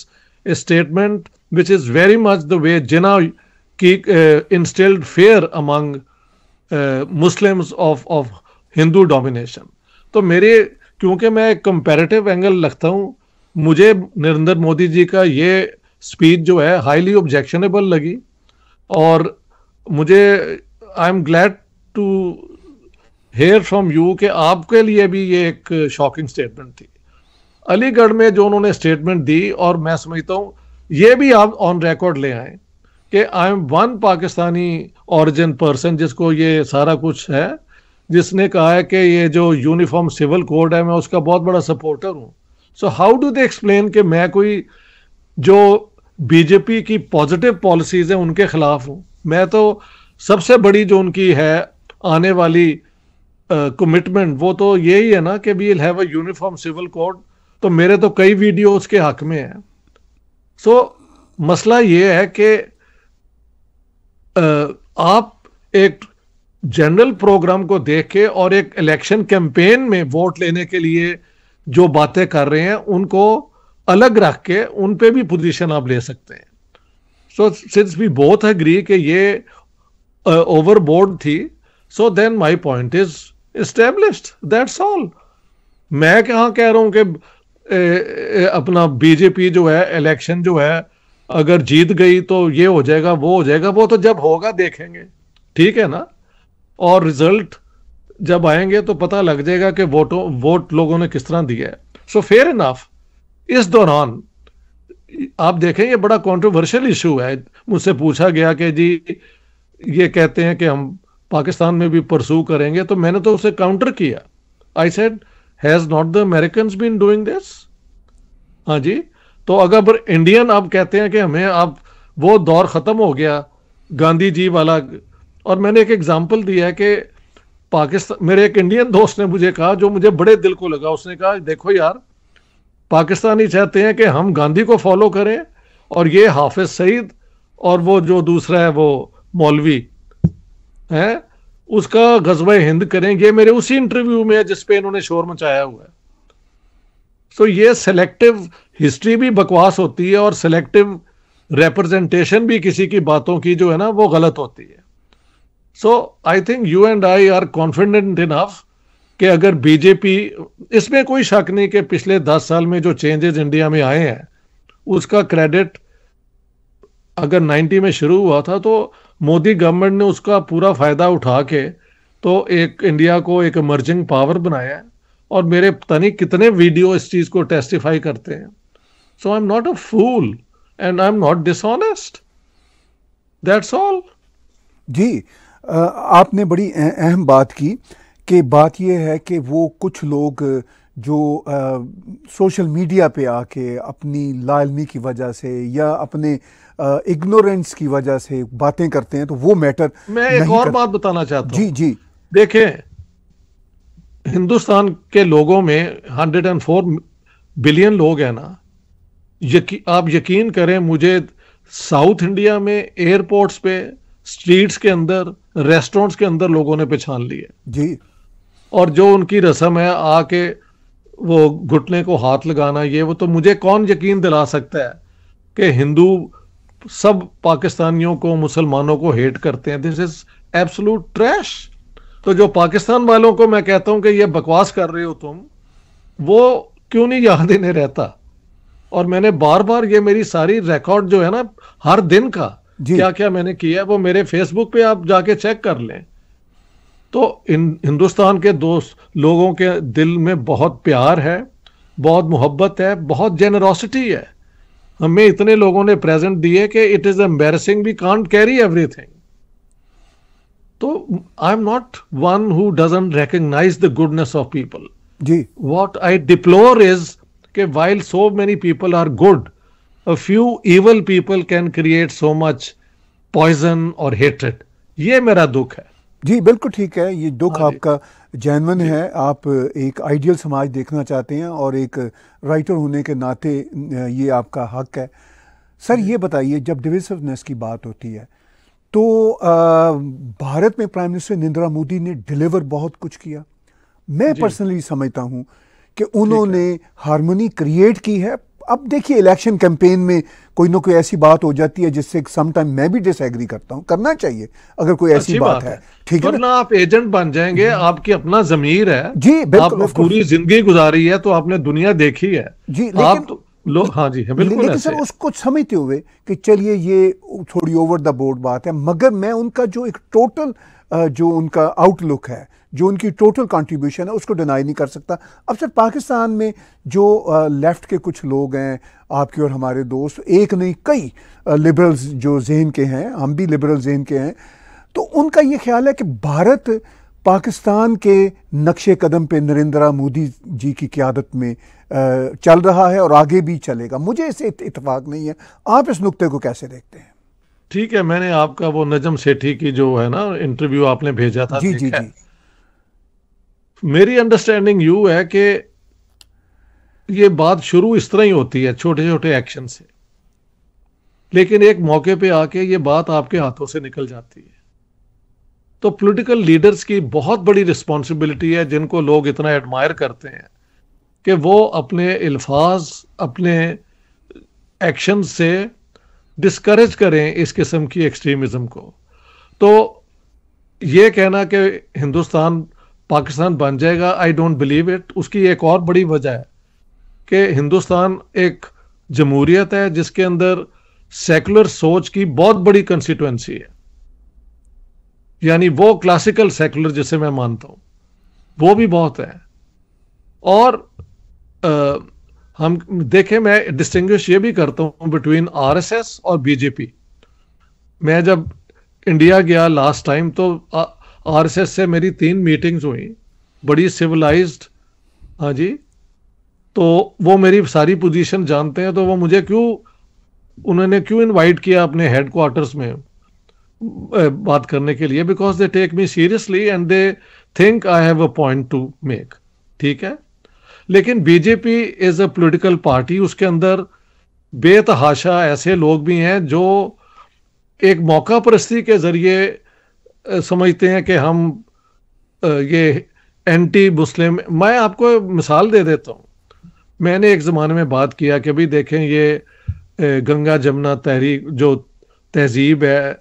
a statement which is very much the way Jinnah की instilled fear among Muslims of of Hindu domination तो मेरे क्योंकि मैं कंपैरेटिव एंगल रखता हूँ मुझे नरेंद्र मोदी जी का ये स्पीच जो है हाईली ऑब्जेक्शनेबल लगी और मुझे I am glad to hear from you कि आपके लिए भी ये एक शॉकिंग स्टेटमेंट थी अलीगढ़ में जो उन्होंने स्टेटमेंट दी और मैं समझता हूँ ये भी आप ऑन रिकॉर्ड ले आए कि I am one Pakistani origin person जिसको ये सारा कुछ है जिसने कहा है कि ये जो यूनिफॉर्म सिविल कोड है मैं उसका बहुत बड़ा सपोर्टर हूँ so how do they explain कि मैं कोई जो बीजेपी की पॉजिटिव पॉलिसीज़ हैं उनके ख़िलाफ़ हूँ मैं तो सबसे बड़ी जो उनकी है आने वाली कमिटमेंट uh, वो तो यही है ना कि we'll have a uniform civil code तो मेरे तो कई वीडियो उसके हक में हैं सो so, मसला ये है कि uh, आप एक जनरल प्रोग्राम को देख के और एक इलेक्शन कैंपेन में वोट लेने के लिए जो बातें कर रहे हैं उनको अलग रख के उन पे भी पोजीशन आप ले सकते हैं so since we both agree कि ये ओवरबोर्ड uh, थी so then my point is establish that's all मैं कहाँ कह रहा हूँ कि ए, ए, अपना बीजेपी जो है इलेक्शन जो है अगर जीत गई तो ये हो जाएगा वो हो जाएगा वो तो जब होगा देखेंगे ठीक है ना और रिजल्ट जब आएंगे तो पता लग जाएगा कि वोटों वोट लोगों ने किस तरह दिया है सो फेयर इनाफ इस दौरान आप देखें ये बड़ा कॉन्ट्रोवर्शियल इशू है मुझसे पूछा गया कि जी ये कहते हैं कि हम पाकिस्तान में भी परसू करेंगे तो मैंने तो उसे काउंटर किया I said has not the American been doing this हाँ जी तो अगर इंडियन आप कहते हैं कि हमें आप वो दौर ख़त्म हो गया गांधी जी वाला और मैंने एक एग्जाम्पल दिया है कि पाकिस्तान मेरे एक इंडियन दोस्त ने मुझे कहा जो मुझे बड़े दिल को लगा उसने कहा देखो यार पाकिस्तानी चाहते हैं कि हम गांधी को फॉलो करें और ये हाफिज सईद और वो जो दूसरा है वो मौलवी है उसका गजब हिंद करें ये मेरे उसी इंटरव्यू में है जिसपे इन्होंने शोर मचाया हुआ है तो ये सेलेक्टिव हिस्ट्री भी बकवास होती है और सेलेक्टिव रिप्रेजेंटेशन भी किसी की बातों की जो है ना वो गलत होती है so I think you and I are confident enough कि अगर बीजेपी इसमें कोई शक नहीं कि पिछले दस साल में जो चेंजेस इंडिया में आए हैं उसका क्रेडिट अगर 90 में शुरू हुआ था तो मोदी गवर्नमेंट ने उसका पूरा फायदा उठा के तो एक इंडिया को एक इमर्जिंग पावर बनाया है और मेरे पता नहीं कितने वीडियो इस चीज़ को टेस्टिफाई करते हैं so I am not a fool and I am not dishonest that's all जी आपने बड़ी अहम बात की कि बात यह है कि वो कुछ लोग जो सोशल मीडिया पे आके अपनी लालमी की वजह से या अपने इग्नोरेंस की वजह से बातें करते हैं तो वो मैटर मैं एक और कर... बात बताना चाहता हूँ जी जी देखें हिंदुस्तान के लोगों में 104 बिलियन लोग हैं ना यकी, आप यकीन करें मुझे साउथ इंडिया में एयरपोर्ट्स पे स्ट्रीट्स के अंदर रेस्टोरेंट्स के अंदर लोगों ने पहचान ली है जी और जो उनकी रस्म है आके वो घुटने को हाथ लगाना ये वो तो मुझे कौन यकीन दिला सकता है कि हिंदू सब पाकिस्तानियों को मुसलमानों को हेट करते हैं दिस इज एब्सोलूट ट्रैश तो जो पाकिस्तान वालों को मैं कहता हूं कि ये बकवास कर रहे हो तुम वो क्यों नहीं याद इन्हें रहता और मैंने बार बार ये मेरी सारी रिकॉर्ड जो है ना हर दिन का क्या क्या मैंने किया है वो मेरे फेसबुक पे आप जाके चेक कर लें तो इन हिंदुस्तान के दोस्त लोगों के दिल में बहुत प्यार है बहुत मोहब्बत है बहुत जेनरोसिटी है हमें इतने लोगों ने प्रेजेंट दिए कि it is embarrassing we can't carry everything तो I am not one who doesn't recognize the goodness of people जी वॉट आई डिप्लोर इज के while so many people are good a few evil people can create so much poison or hatred. ये मेरा दुख है जी बिल्कुल ठीक है ये दुख हाँ आपका जैनवन है आप एक आइडियल समाज देखना चाहते हैं और एक राइटर होने के नाते ये आपका हक है सर ये बताइए जब डिविसिवनेस की बात होती है तो भारत में प्राइम मिनिस्टर नरेंद्र मोदी ने डिलीवर बहुत कुछ किया मैं पर्सनली समझता हूँ कि उन्होंने हारमोनी क्रिएट की है अब देखिए इलेक्शन कैंपेन में कोई ना कोई ऐसी बात हो जाती है जिससे समटाइम मैं भी डिसएग्री करता हूँ करना चाहिए अगर कोई ऐसी बात, बात है ठीक है ना आप एजेंट बन जाएंगे आपकी अपना जमीर है जी बिल्कुल पूरी जिंदगी गुजारी है तो आपने दुनिया देखी है जी आप तो, लोग हाँ जी हाँ, बिल्कुल लेकिन सर उसको समझते हुए कि चलिए ये थोड़ी ओवर द बोर्ड बात है मगर मैं उनका जो एक टोटल जो उनका आउटलुक है जो उनकी टोटल कंट्रीब्यूशन है उसको डिनाई नहीं कर सकता अब सर पाकिस्तान में जो लेफ़्ट के कुछ लोग हैं आपके और हमारे दोस्त एक नहीं कई लिबरल्स जो जहन के हैं हम भी लिबरल जहन के हैं तो उनका ये ख्याल है कि भारत पाकिस्तान के नक्शे कदम पे नरेंद्र मोदी जी की क्यादत में चल रहा है और आगे भी चलेगा मुझे इसे इतफाक़ नहीं है आप इस नुक्ते को कैसे देखते हैं ठीक है मैंने आपका वो नजम सेठी की जो है ना इंटरव्यू आपने भेजा था जी जी जी मेरी अंडरस्टैंडिंग यू है कि ये बात शुरू इस तरह ही होती है छोटे छोटे एक्शन से लेकिन एक मौके पे आके ये बात आपके हाथों से निकल जाती है तो पॉलिटिकल लीडर्स की बहुत बड़ी रिस्पॉन्सिबिलिटी है जिनको लोग इतना एडमायर करते हैं कि वो अपने अल्फाज अपने एक्शन से डिस्करेज करें इस किस्म की एक्सट्रीमिज़म को तो ये कहना कि हिंदुस्तान पाकिस्तान बन जाएगा आई डोंट बिलीव इट उसकी एक और बड़ी वजह है कि हिंदुस्तान एक जमहूरियत है जिसके अंदर सेकुलर सोच की बहुत बड़ी कंस्टिट्यूंसी है यानी वो क्लासिकल सेकुलर जिसे मैं मानता हूं वो भी बहुत है और आ, हम देखें मैं डिस्टिंग्विश ये भी करता हूं बिटवीन आरएसएस और बीजेपी मैं जब इंडिया गया लास्ट टाइम तो आरएसएस से मेरी तीन मीटिंग्स हुई बड़ी सिविलाइज्ड हाँ जी तो वो मेरी सारी पोजीशन जानते हैं तो वो मुझे क्यों उन्होंने क्यों इनवाइट किया अपने हेडक्वार्टर्स में बात करने के लिए because they take me seriously and they think I have a point to make ठीक है लेकिन BJP is a political party उसके अंदर बेतहाशा ऐसे लोग भी हैं जो एक मौका परस्ती के जरिए समझते हैं कि हम ये एंटी मुस्लिम मैं आपको मिसाल दे देता हूँ मैंने एक ज़माने में बात किया कि भाई देखें ये गंगा जमुना तहरीक जो तहजीब है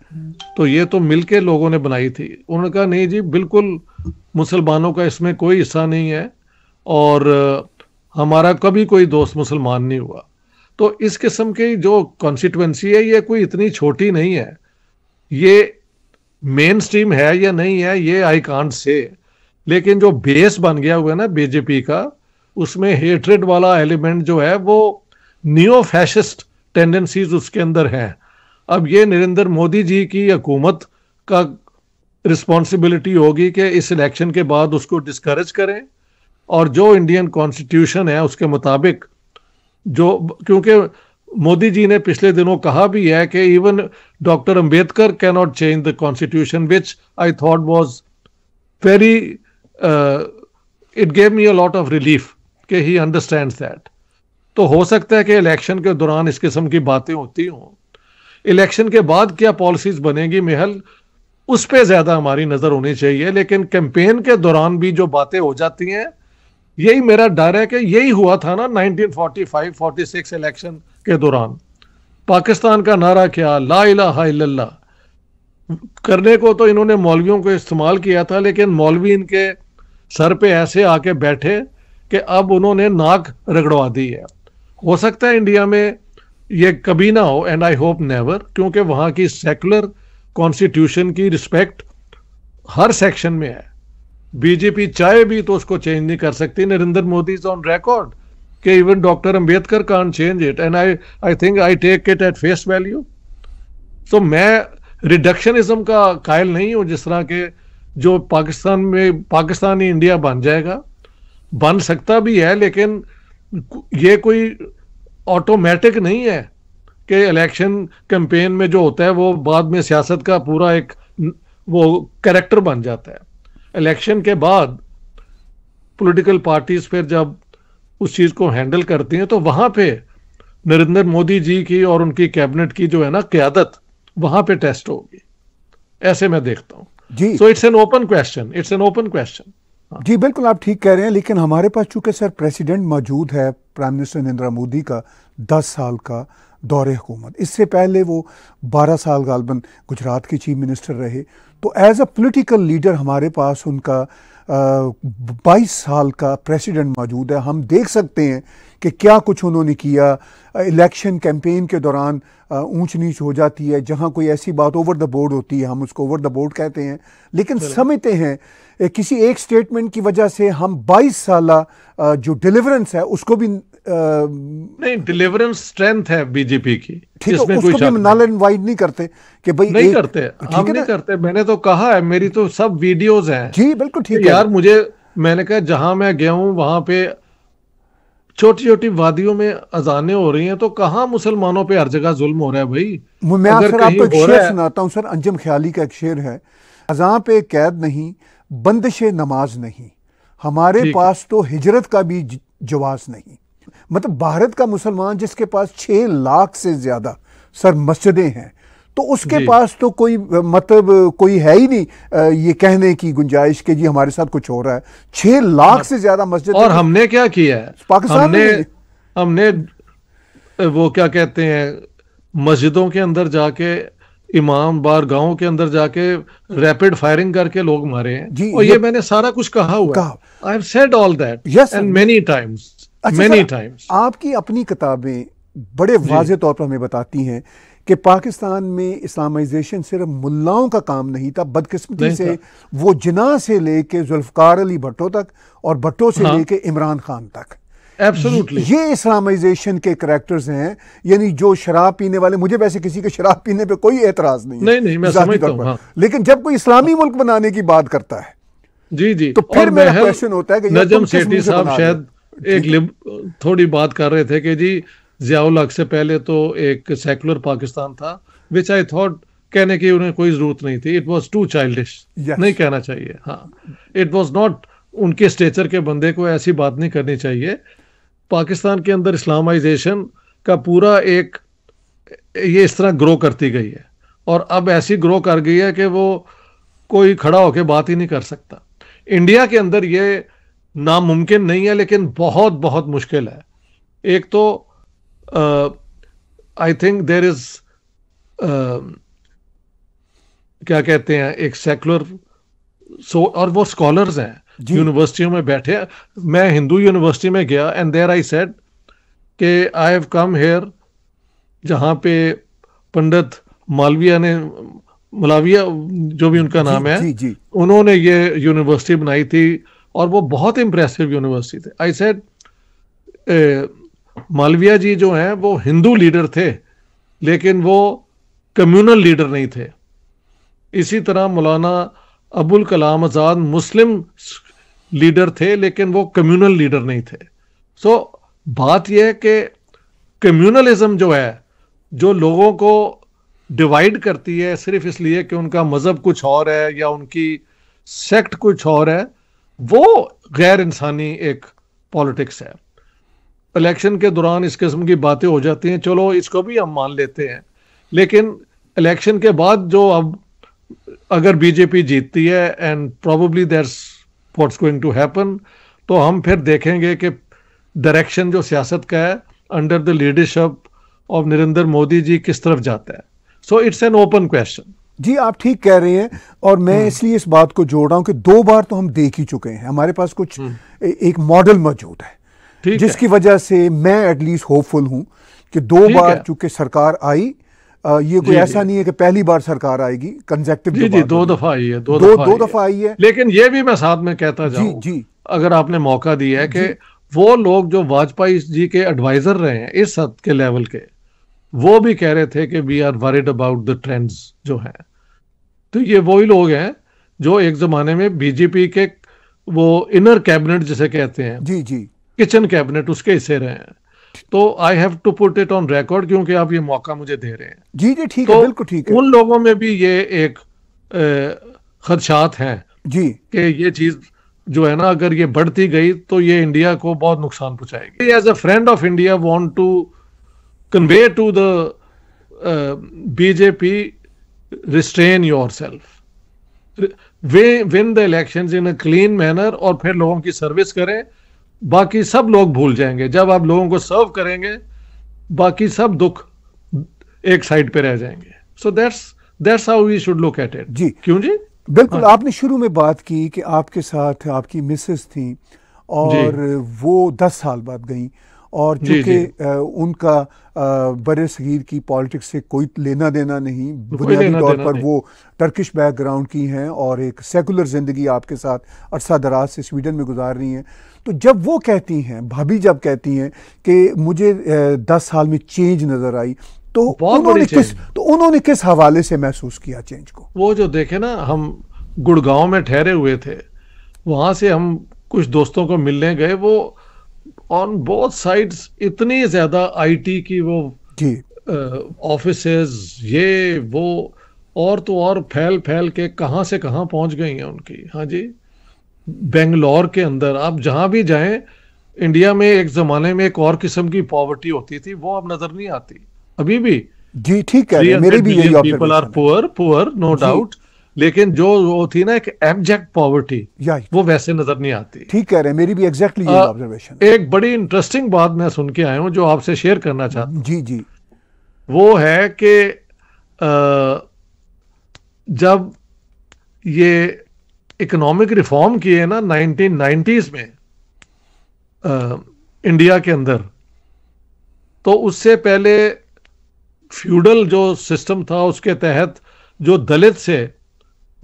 तो ये तो मिल के लोगों ने बनाई थी उन्होंने कहा नहीं जी बिल्कुल मुसलमानों का इसमें कोई हिस्सा नहीं है और हमारा कभी कोई दोस्त मुसलमान नहीं हुआ तो इस किस्म की जो कॉन्स्टिट्यूंसी है ये कोई इतनी छोटी नहीं है ये मेन स्ट्रीम है या नहीं है ये आई कांट से लेकिन जो बेस बन गया हुआ है ना बीजेपी का उसमें हेट्रेड वाला एलिमेंट जो है वो नियो फैशिस्ट टेंडेंसीज उसके अंदर हैं अब ये नरेंद्र मोदी जी की हुकूमत का रिस्पॉन्सिबिलिटी होगी कि इस इलेक्शन के बाद उसको डिस्करेज करें और जो इंडियन कॉन्स्टिट्यूशन है उसके मुताबिक जो क्योंकि मोदी जी ने पिछले दिनों कहा भी है कि even doctor Ambedkar can not change the constitution which I thought was very it gave me a lot of relief के ही अंडरस्टैंड दैट तो हो सकता है कि इलेक्शन के दौरान इस किस्म की बातें होती हों इलेक्शन के बाद क्या पॉलिसीज बनेगी महल उस पर ज़्यादा हमारी नज़र होनी चाहिए लेकिन कैंपेन के दौरान भी जो बातें हो जाती हैं यही मेरा डर है कि यही हुआ था ना 1945 46 इलेक्शन के दौरान पाकिस्तान का नारा क्या ला इला करने को तो इन्होंने मौलवियों को इस्तेमाल किया था लेकिन मौलवी इनके सर पे ऐसे आके बैठे कि अब उन्होंने नाक रगड़वा दी है हो सकता है इंडिया में ये कभी ना हो एंड आई होप नेवर क्योंकि वहाँ की सेकुलर कॉन्स्टिट्यूशन की रिस्पेक्ट हर सेक्शन में है बीजेपी चाहे भी तो उसको चेंज नहीं कर सकती Narendra Modi is on record के even doctor Ambedkar can change it and I I think I take it at face value तो मैं रिडक्शनिज्म का कायल नहीं हूं जिस तरह के जो पाकिस्तान में पाकिस्तानी इंडिया बन जाएगा बन सकता भी है लेकिन ये कोई ऑटोमेटिक नहीं है कि इलेक्शन कैंपेन में जो होता है वो बाद में सियासत का पूरा एक वो कैरेक्टर बन जाता है इलेक्शन के बाद पॉलिटिकल पार्टीज फिर जब उस चीज़ को हैंडल करती हैं तो वहां पे नरेंद्र मोदी जी की और उनकी कैबिनेट की जो है ना क्यादत वहां पे टेस्ट होगी ऐसे मैं देखता हूँ so it's an open question it's an open question जी बिल्कुल आप ठीक कह रहे हैं लेकिन हमारे पास चूंकि सर प्रेसिडेंट मौजूद है प्राइम मिनिस्टर नरेंद्र मोदी का दस साल का दौरे हुकूमत इससे पहले वो बारह साल गालबन गुजरात के चीफ मिनिस्टर रहे तो एज अ पोलिटिकल लीडर हमारे पास उनका बाईस साल का प्रेसिडेंट मौजूद है हम देख सकते हैं कि क्या कुछ उन्होंने किया इलेक्शन कैंपेन के दौरान ऊंच नीच हो जाती है जहां कोई ऐसी बात ओवर द बोर्ड होती है हम उसको ओवर द बोर्ड कहते हैं लेकिन समझते हैं किसी एक स्टेटमेंट की वजह से हम 22 साल जो डिलीवरेंस है उसको भी नहीं डिलीवरेंस स्ट्रेंथ है बीजेपी की ठीक है उसको भी नल एंड वाइड नहीं करते कि भाई नहीं एक, करते हम नहीं करते मैंने तो कहा है मेरी तो सब वीडियोस हैं जी बिल्कुल ठीक तो है यार मुझे मैंने कहा जहां मैं गया हूं वहां पे छोटी छोटी वादियों में अजाने हो रही हैं तो कहाँ मुसलमानों पे हर जगह जुल्म हो रहा है भाई मैं आपको एक शेर सुनाता हूँ सर अंजम ख्याली का एक शेर है अजां पे कैद नहीं बंदिश नमाज नहीं हमारे पास तो हिजरत का भी जवाज नहीं मतलब भारत का मुसलमान जिसके पास छः लाख से ज़्यादा सर मस्जिदें हैं तो उसके पास तो कोई मतलब कोई है ही नहीं ये कहने की गुंजाइश के जी हमारे साथ कुछ हो रहा है छह लाख हाँ। से ज्यादा मस्जिद और हमने क्या किया है पाकिस्तान हमने हमने वो क्या कहते हैं मस्जिदों के अंदर जाके इमाम बार गांव के अंदर जाके रैपिड फायरिंग करके लोग मारे हैं और ये, ये मैंने सारा कुछ कहा हुआ I have said all that and many times अच्छा मेनी टाइम्स आपकी अपनी किताबें बड़े वाज तौर पर हमें बताती हैं कि पाकिस्तान में इस्लामाइजेशन सिर्फ मुल्लाओं का काम नहीं था बदकिस्मती से वो जिना से लेके जुल्फकार अली भट्टो तक और भट्टो से हाँ। लेके इमरान खान तक एब्सोल्युटली ये इस्लामाइजेशन के करेक्टर्स हैं यानी जो शराब पीने वाले मुझे वैसे किसी के शराब पीने पे कोई एतराज नहीं नहीं नहीं मैं समझता हूं, हाँ। लेकिन जब कोई इस्लामी मुल्क बनाने की बात करता है जी जी तो फिर मेरा क्वेश्चन होता है कि नजम सेठी साहब शायद एक लिब, थोड़ी बात कर रहे थे कि जी जियाउल हक से पहले तो एक सेकुलर पाकिस्तान था विच आई थॉट कहने की उन्हें कोई जरूरत नहीं थी इट वॉज टू चाइल्ड नहीं कहना चाहिए हाँ इट वॉज नॉट उनके स्टेचर के बंदे को ऐसी बात नहीं करनी चाहिए पाकिस्तान के अंदर इस्लामाइजेशन का पूरा एक ये इस तरह ग्रो करती गई है और अब ऐसी ग्रो कर गई है कि वो कोई खड़ा होकर बात ही नहीं कर सकता इंडिया के अंदर ये नामुमकिन नहीं है लेकिन बहुत बहुत मुश्किल है एक तो आई थिंक देर इज क्या कहते हैं एक सेकुलर सो और वो स्कॉलर्स हैं यूनिवर्सिटियों में बैठे मैं हिंदू यूनिवर्सिटी में गया एंड देर आई सेड के आई हैव कम हेयर जहाँ पे पंडित मालविया ने मलाविया जो भी उनका जी, नाम है जी, जी. उन्होंने ये यूनिवर्सिटी बनाई थी और वो बहुत इम्प्रेसिव यूनिवर्सिटी थे आई सेड मालविया जी जो हैं वो हिंदू लीडर थे लेकिन वो कम्युनल लीडर नहीं थे इसी तरह मौलाना अबुल कलाम आज़ाद मुस्लिम लीडर थे लेकिन वो कम्युनल लीडर नहीं थे सो so, बात यह है कि कम्युनलिज्म जो है जो लोगों को डिवाइड करती है सिर्फ इसलिए कि उनका मज़हब कुछ और है या उनकी सेक्ट कुछ और है वो गैर इंसानी एक पॉलिटिक्स है इलेक्शन के दौरान इस किस्म की बातें हो जाती हैं चलो इसको भी हम मान लेते हैं लेकिन इलेक्शन के बाद जो अब अगर बीजेपी जीतती है and probably that's what's going to happen तो हम फिर देखेंगे कि डायरेक्शन जो सियासत का है under the leadership of Narendra Modi ji किस तरफ जाता है so it's an open question जी आप ठीक कह रहे हैं और मैं हम्म। इसलिए इस बात को जोड़ रहा हूं कि दो बार तो हम देख ही चुके हैं हमारे पास कुछ हम्म। एक मॉडल मौजूद है जिसकी वजह से मैं एटलीस्ट होपफुल हूं कि दो बार चूंकि सरकार आई आ, ये कोई ऐसा नहीं है कि पहली बार सरकार आएगी कंजेक्टिव जी जी दो दफा आई है दो, दो, दो दफा आई है लेकिन ये भी मैं साथ में कहता जाऊं जी, जी अगर आपने मौका दिया है कि वो लोग जो वाजपेयी जी के एडवाइजर रहे हैं इस हद के लेवल के वो भी कह रहे थे कि we are worried about the trends जो हैं तो ये वही लोग हैं जो एक जमाने में बीजेपी के वो इनर कैबिनेट जिसे कहते हैं जी जी किचन कैबिनेट उसके हिस्से रहे हैं तो I have to put it on record क्योंकि आप ये मौका मुझे दे रहे हैं जी जी ठीक तो है बिल्कुल ठीक है उन लोगों में भी ये एक खदशात है जी कि ये चीज जो है ना अगर ये बढ़ती गई तो ये इंडिया को बहुत नुकसान पहुंचाएगी as a friend of India want to convey to the BJP restrain yourself we win the election in a clean manner और फिर लोगों की सर्विस करें बाकी सब लोग भूल जाएंगे जब आप लोगों को सर्व करेंगे बाकी सब दुख एक साइड पे रह जाएंगे so that's that's how we should look at it जी क्यों जी बिल्कुल हाँ. आपने शुरू में बात की कि आपके साथ आपकी मिसेस थी और वो दस साल बाद गई और चूंकि उनका बर सगीर की पॉलिटिक्स से कोई लेना देना नहीं बुनियादी तौर पर वो टर्किश बैकग्राउंड की हैं और एक सेकुलर ज़िंदगी आपके साथ अरसा दराज से स्वीडन में गुजार रही हैं तो जब वो कहती हैं भाभी जब कहती हैं कि मुझे दस साल में चेंज नज़र आई तो उन्होंने किस तो उन्होंने किस हवाले से महसूस किया चेंज को वो जो देखे ना हम गुड़गांव में ठहरे हुए थे वहां से हम कुछ दोस्तों को मिलने गए वो ऑन बोथ साइड्स इतनी ज्यादा आईटी की वो ऑफिस ये वो और तो और फैल फैल के कहाँ से कहाँ पहुंच गई हैं उनकी हाँ जी बेंगलोर के अंदर आप जहां भी जाएं इंडिया में एक जमाने में एक और किस्म की पॉवर्टी होती थी वो अब नजर नहीं आती अभी भी जी ठीक है मेरे भी यही people are poor poor no doubt लेकिन जो वो थी ना एक एब्जेक्ट पॉवर्टी वो वैसे नजर नहीं आती ठीक कह रहे हैं मेरी भी एग्जैक्टली exactly ऑब्जर्वेशन एक बड़ी इंटरेस्टिंग बात मैं सुन के आया हूँ जो आपसे शेयर करना चाहता हूँ जी जी वो है कि जब ये इकोनॉमिक रिफॉर्म किए ना 1990s में आ, इंडिया के अंदर तो उससे पहले फ्यूडल जो सिस्टम था उसके तहत जो दलित से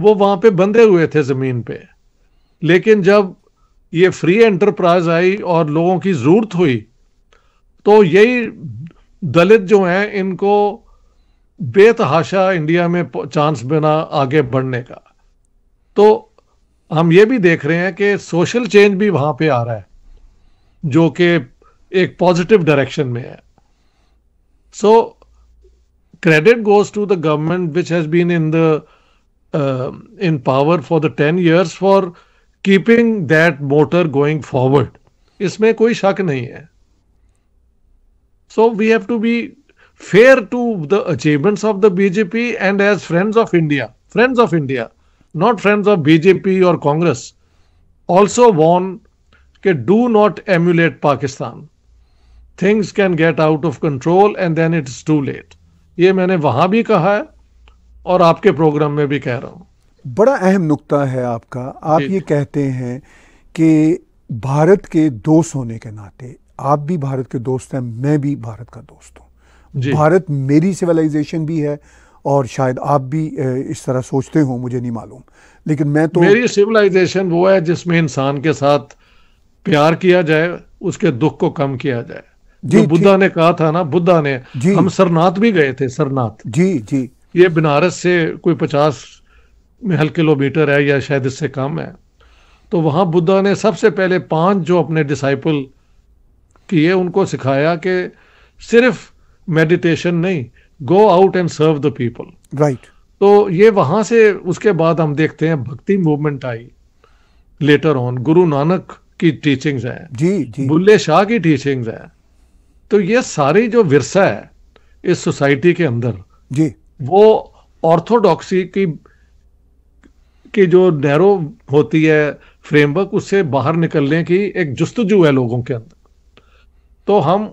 वो वहां पे बंधे हुए थे जमीन पे लेकिन जब ये फ्री एंटरप्राइज आई और लोगों की जरूरत हुई तो यही दलित जो हैं इनको बेतहाशा इंडिया में चांस बिना आगे बढ़ने का तो हम ये भी देख रहे हैं कि सोशल चेंज भी वहां पे आ रहा है जो कि एक पॉजिटिव डायरेक्शन में है so credit goes to the government which has been in the uh, in power for the 10 years for keeping that motor going forward इसमें कोई शक नहीं है so we have to be fair to the achievements of the BJP and as friends of India friends of India not friends of BJP और Congress also won't के do not emulate Pakistan things can get out of control and then it's too late ये मैंने वहां भी कहा है और आपके प्रोग्राम में भी कह रहा हूँ बड़ा अहम नुक्ता है आपका आप ये कहते हैं कि भारत के दोस्त होने के नाते आप भी भारत के दोस्त हैं मैं भी भारत का दोस्त हूँ भारत मेरी सिविलाइजेशन भी है और शायद आप भी इस तरह सोचते हो मुझे नहीं मालूम लेकिन मैं तो मेरी सिविलाइजेशन वो है जिसमें इंसान के साथ प्यार किया जाए उसके दुख को कम किया जाए जो बुद्धा ने कहा था ना बुद्धा ने हम सरनाथ भी गए थे सरनाथ जी जी ये बनारस से कोई पचास महल किलोमीटर है या शायद इससे कम है तो वहाँ बुद्धा ने सबसे पहले पांच जो अपने डिसाइपल किए उनको सिखाया कि सिर्फ मेडिटेशन नहीं go out and serve the people right तो ये वहाँ से उसके बाद हम देखते हैं भक्ति मूवमेंट आई लेटर ऑन गुरु नानक की टीचिंग्स हैं जी जी बुल्ले शाह की टीचिंग्स हैं तो ये सारी जो विरसा है इस सोसाइटी के अंदर जी वो ऑर्थोडॉक्सी की की जो नैरो होती है फ्रेमवर्क उससे बाहर निकलने की एक जस्तजू है लोगों के अंदर तो हम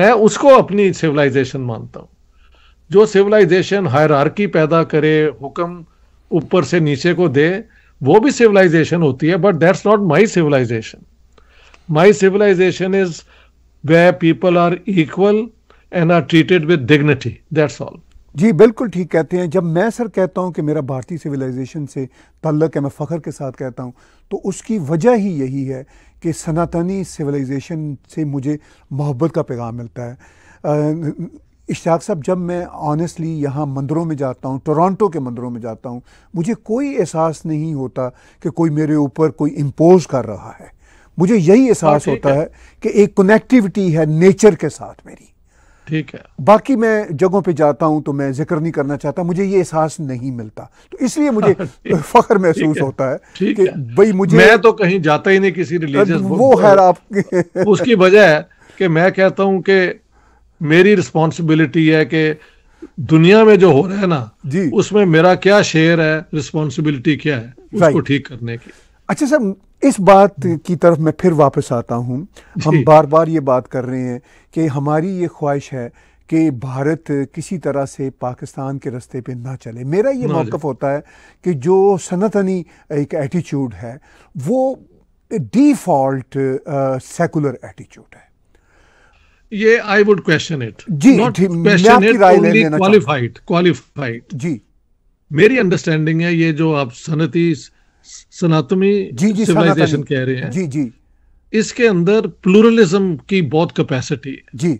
मैं उसको अपनी सिविलाइजेशन मानता हूँ जो सिविलाइजेशन हायरार्की पैदा करे हुक्म ऊपर से नीचे को दे वो भी सिविलाइजेशन होती है but that's not my civilization my civilization is where people are equal and are treated with dignity that's all जी बिल्कुल ठीक कहते हैं जब मैं सर कहता हूँ कि मेरा भारतीय सिविलाइजेशन से तल्लक है मैं फ़ख्र के साथ कहता हूँ तो उसकी वजह ही यही है कि सनातनी सिविलाइजेशन से मुझे मोहब्बत का पैगाम मिलता है इश्ताक साहब जब मैं ऑनेस्टली यहाँ मंदिरों में जाता हूँ टोरंटो के मंदिरों में जाता हूँ मुझे कोई एहसास नहीं होता कि कोई मेरे ऊपर कोई इम्पोज कर रहा है मुझे यही एहसास हाँ, होता है कि एक कनेक्टिविटी है नेचर के साथ मेरी ठीक है बाकी मैं जगहों पे जाता हूं तो मैं जिक्र नहीं करना चाहता मुझे ये एहसास नहीं मिलता तो इसलिए मुझे फख्र महसूस होता है कि भाई मुझे मैं तो कहीं जाता ही नहीं किसी रिलीजियस वो है आप उसकी वजह है कि मैं कहता हूं कि मेरी रिस्पॉन्सिबिलिटी है कि दुनिया में जो हो रहा है ना जी उसमें मेरा क्या शेयर है रिस्पॉन्सिबिलिटी क्या है उसको ठीक करने की अच्छा सर इस बात की तरफ मैं फिर वापस आता हूँ हम बार बार ये बात कर रहे हैं कि हमारी ये ख्वाहिश है कि भारत किसी तरह से पाकिस्तान के रास्ते पे ना चले मेरा ये हाँ मौक़ होता है कि जो सनतनी एक एटीट्यूड है वो डिफ़ॉल्ट सेकुलर एटीट्यूड है ये आई वुड क्वेश्चन इट जी क्वालिफाइड क्वालिफाइड जी मेरी अंडरस्टैंडिंग है ये जो आप सनती सनातनी जी जी सिविलाइजेशन कह रहे हैं जी जी इसके अंदर प्लूरलिज्म की बहुत कैपेसिटी है जी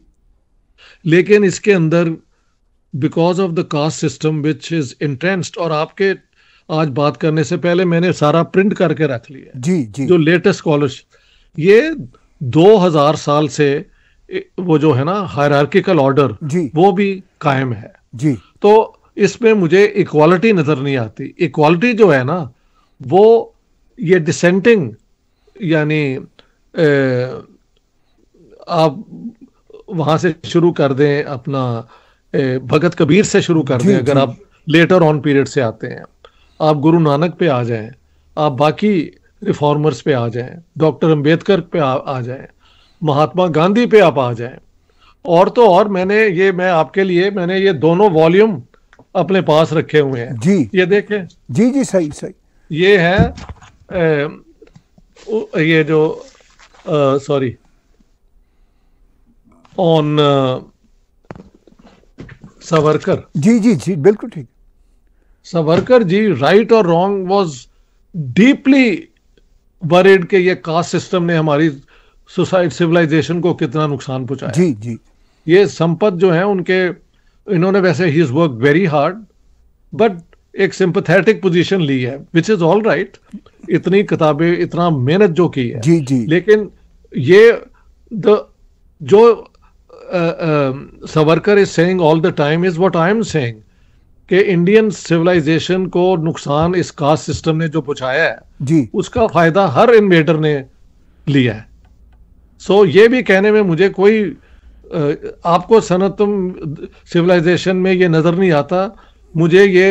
लेकिन इसके अंदर because of the caste system which is entrenched और आपके आज बात करने से पहले मैंने सारा प्रिंट करके रख लिया जी जी जो लेटेस्ट स्कॉलरशिप ये 2000 साल से वो जो है ना हायरार्किकल ऑर्डर वो भी कायम है जी तो इसमें मुझे इक्वालिटी नजर नहीं आती इक्वालिटी जो है ना वो ये डिसेंटिंग यानी आप वहां से शुरू कर दें अपना भगत कबीर से शुरू कर दें अगर आप लेटर ऑन पीरियड से आते हैं आप गुरु नानक पे आ जाएं आप बाकी रिफॉर्मर्स पे आ जाएं डॉक्टर अंबेडकर पे आ, आ जाएं महात्मा गांधी पे आप आ जाएं और तो और मैंने ये मैं आपके लिए मैंने ये दोनों वॉल्यूम अपने पास रखे हुए हैं जी ये देखें जी जी सही सही ये है ये जो सॉरी ऑन सावरकर जी जी जी बिल्कुल ठीक सवरकर जी राइट और रॉन्ग वाज डीपली वरिड के ये कास्ट सिस्टम ने हमारी सोसाइटी सिविलाइजेशन को कितना नुकसान पहुंचाया जी जी ये संपत जो है उनके इन्होंने वैसे ही is work very hard but एक सिंपथेटिक पोजीशन ली है विच इज ऑल राइट इतनी किताबें इतना मेहनत जो की है जी जी लेकिन ये द जो Savarkar is saying all the time is what I am saying कि इंडियन सिविलाइजेशन को नुकसान इस कास्ट सिस्टम ने जो पहुंचाया है जी उसका फायदा हर इन्वेडर ने लिया है सो so, ये भी कहने में मुझे कोई आपको सनतम सिविलाइजेशन में ये नज़र नहीं आता मुझे ये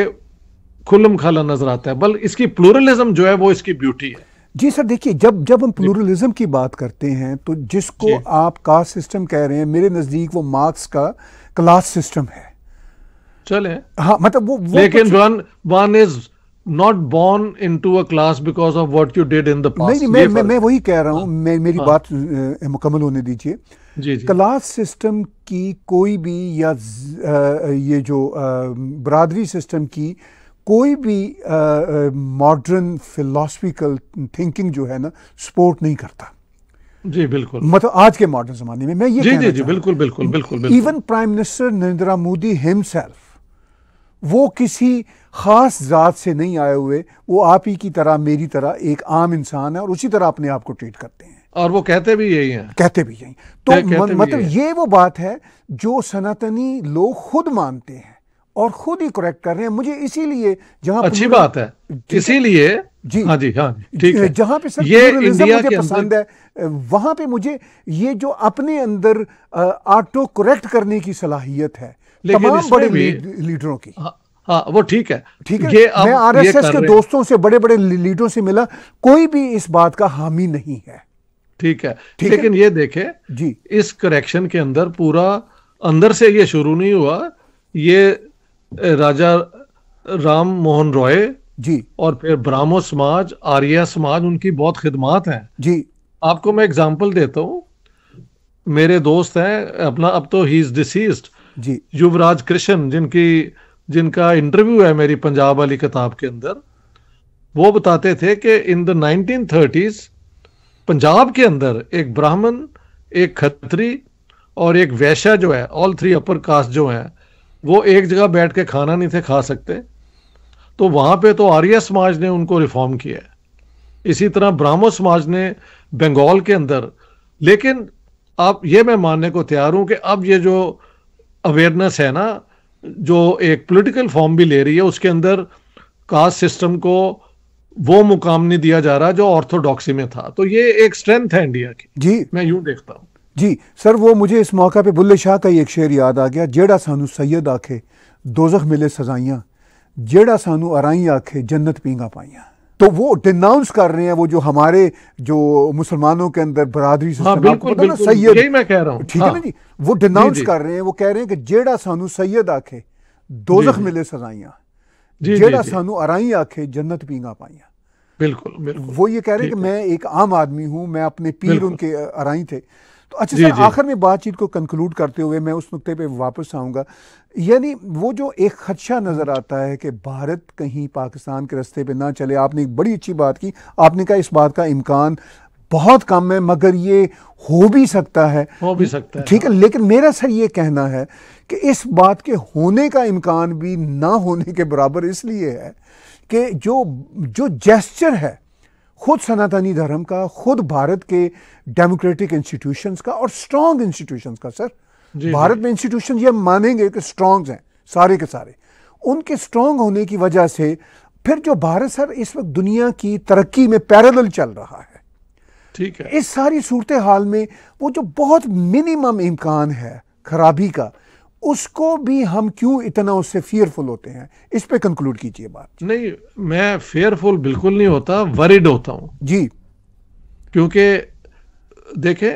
खुलम खाला नजर आता है बल इसकी प्लूरलिज्म जो है वो इसकी ब्यूटी है जी सर देखिए जब जब हम प्लूरलिज्म की बात करते हैं तो जिसको आप कास्ट सिस्टम कह रहे हैं मेरे नज़दीक वो मार्क्स का क्लास सिस्टम है चले हाँ मतलब वो, वो लेकिन one one is not born into a class because of what you did in the नहीं नहीं मैं मैं, मैं वही कह रहा हूँ हाँ, मेरी हाँ, बात मुकम्मल होने दीजिए जी जी क्लास सिस्टम की कोई भी या ये जो बरादरी सिस्टम की कोई भी मॉडर्न फिलोसफिकल थिंकिंग जो है ना सपोर्ट नहीं करता जी बिल्कुल मतलब आज के मॉडर्न जमाने में मैं ये जी जी जी बिल्कुल बिल्कुल बिल्कुल even prime minister Narendra Modi himself वो किसी ख़ास ज़ात से नहीं आए हुए वो आप ही की तरह मेरी तरह एक आम इंसान है और उसी तरह अपने आप को ट्रीट करते हैं और वो कहते भी यही हैं कहते भी यही तो म, मतलब ये वो बात है जो सनातनी लोग खुद मानते हैं और खुद ही करेक्ट कर रहे हैं मुझे इसीलिए जहां अच्छी बात है इसीलिए जी हाँ जी हाँ ठीक है जहां पे सर ये इंडिया मुझे पसंद है वहां पे मुझे ये जो अपने अंदर ऑटो करेक्ट करने की सलाहियत है तमाम बड़े लीडरों की हाँ, हाँ वो ठीक है ठीक है ये मैं आरएसएस के दोस्तों से बड़े बड़े लीडरों से मिला कोई भी इस बात का हामी नहीं है ठीक है ठीक लेकिन ये देखे जी इस करेक्शन के अंदर पूरा अंदर से ये शुरू नहीं हुआ ये राजा राम मोहन रॉय जी और फिर ब्राह्मो समाज आर्या समाज उनकी बहुत खिदमात हैं जी आपको मैं एग्जाम्पल देता हूँ मेरे दोस्त हैं अपना अब तो ही इज डिसीज्ड जी युवराज कृष्ण जिनकी जिनका इंटरव्यू है मेरी पंजाब वाली किताब के अंदर वो बताते थे कि in the nineteen thirties Punjab के अंदर एक ब्राह्मण एक खत्री और एक वैश्य जो है ऑल थ्री अपर कास्ट जो है वो एक जगह बैठ के खाना नहीं थे खा सकते तो वहाँ पे तो आर्य समाज ने उनको रिफॉर्म किया है इसी तरह ब्राह्मण समाज ने बंगाल के अंदर लेकिन आप ये मैं मानने को तैयार हूँ कि अब ये जो अवेयरनेस है ना जो एक पॉलिटिकल फॉर्म भी ले रही है उसके अंदर कास्ट सिस्टम को वो मुकाम नहीं दिया जा रहा जो ऑर्थोडॉक्सी में था तो ये एक स्ट्रेंथ है इंडिया की जी मैं यूं देखता हूँ जी सर वो मुझे इस मौका पे बुल्ले शाह का ही एक शेर याद आ गया जेड़ा सानू सैयद आखे दोजख मिले सजाइयाँ जेड़ा सानू अराई आखे जन्नत पींगा पाइयाँ तो वो डिनाउंस कर रहे हैं वो जो हमारे जो मुसलमानों के अंदर बरादरी से हाँ, बिल्कुल, बिल्कुल, सैयद यही मैं कह रहा हूँ ठीक है ना हाँ। जी वो डिनाउंस कर रहे हैं वो कह रहे हैं कि जेड़ा सानू सैयद आखे दोजख मिले सजाइयाँ जेड़ा सानू अराई आखे जन्नत पींगा पाइयाँ बिल्कुल वो ये कह रहे हैं कि मैं एक आम आदमी हूँ मैं अपने पीर उनके अराई थे तो अच्छा जी, सर जी. आखिर में बातचीत को कंक्लूड करते हुए मैं उस नुक्ते पे वापस आऊँगा यानी वो जो एक खदशा नज़र आता है कि भारत कहीं पाकिस्तान के रास्ते पे ना चले आपने एक बड़ी अच्छी बात की आपने कहा इस बात का इम्कान बहुत कम है मगर ये हो भी सकता है हो भी सकता है ठीक है हाँ। लेकिन मेरा सर ये कहना है कि इस बात के होने का इम्कान भी ना होने के बराबर इसलिए है कि जो जो जेस्चर है खुद सनातनी धर्म का खुद भारत के डेमोक्रेटिक इंस्टीट्यूशंस का और स्ट्रांग इंस्टीट्यूशंस का सर भारत में इंस्टीट्यूशन ये मानेंगे कि स्ट्रांग्स हैं सारे के सारे उनके स्ट्रांग होने की वजह से फिर जो भारत सर इस वक्त दुनिया की तरक्की में पैरल चल रहा है ठीक है इस सारी सूरत हाल में वो जो बहुत मिनिमम इम्कान है खराबी का उसको भी हम क्यों इतना उससे फियरफुल होते हैं इस पे कंक्लूड कीजिए बात नहीं मैं फेयरफुल बिल्कुल नहीं होता वरिड होता हूं जी क्योंकि देखे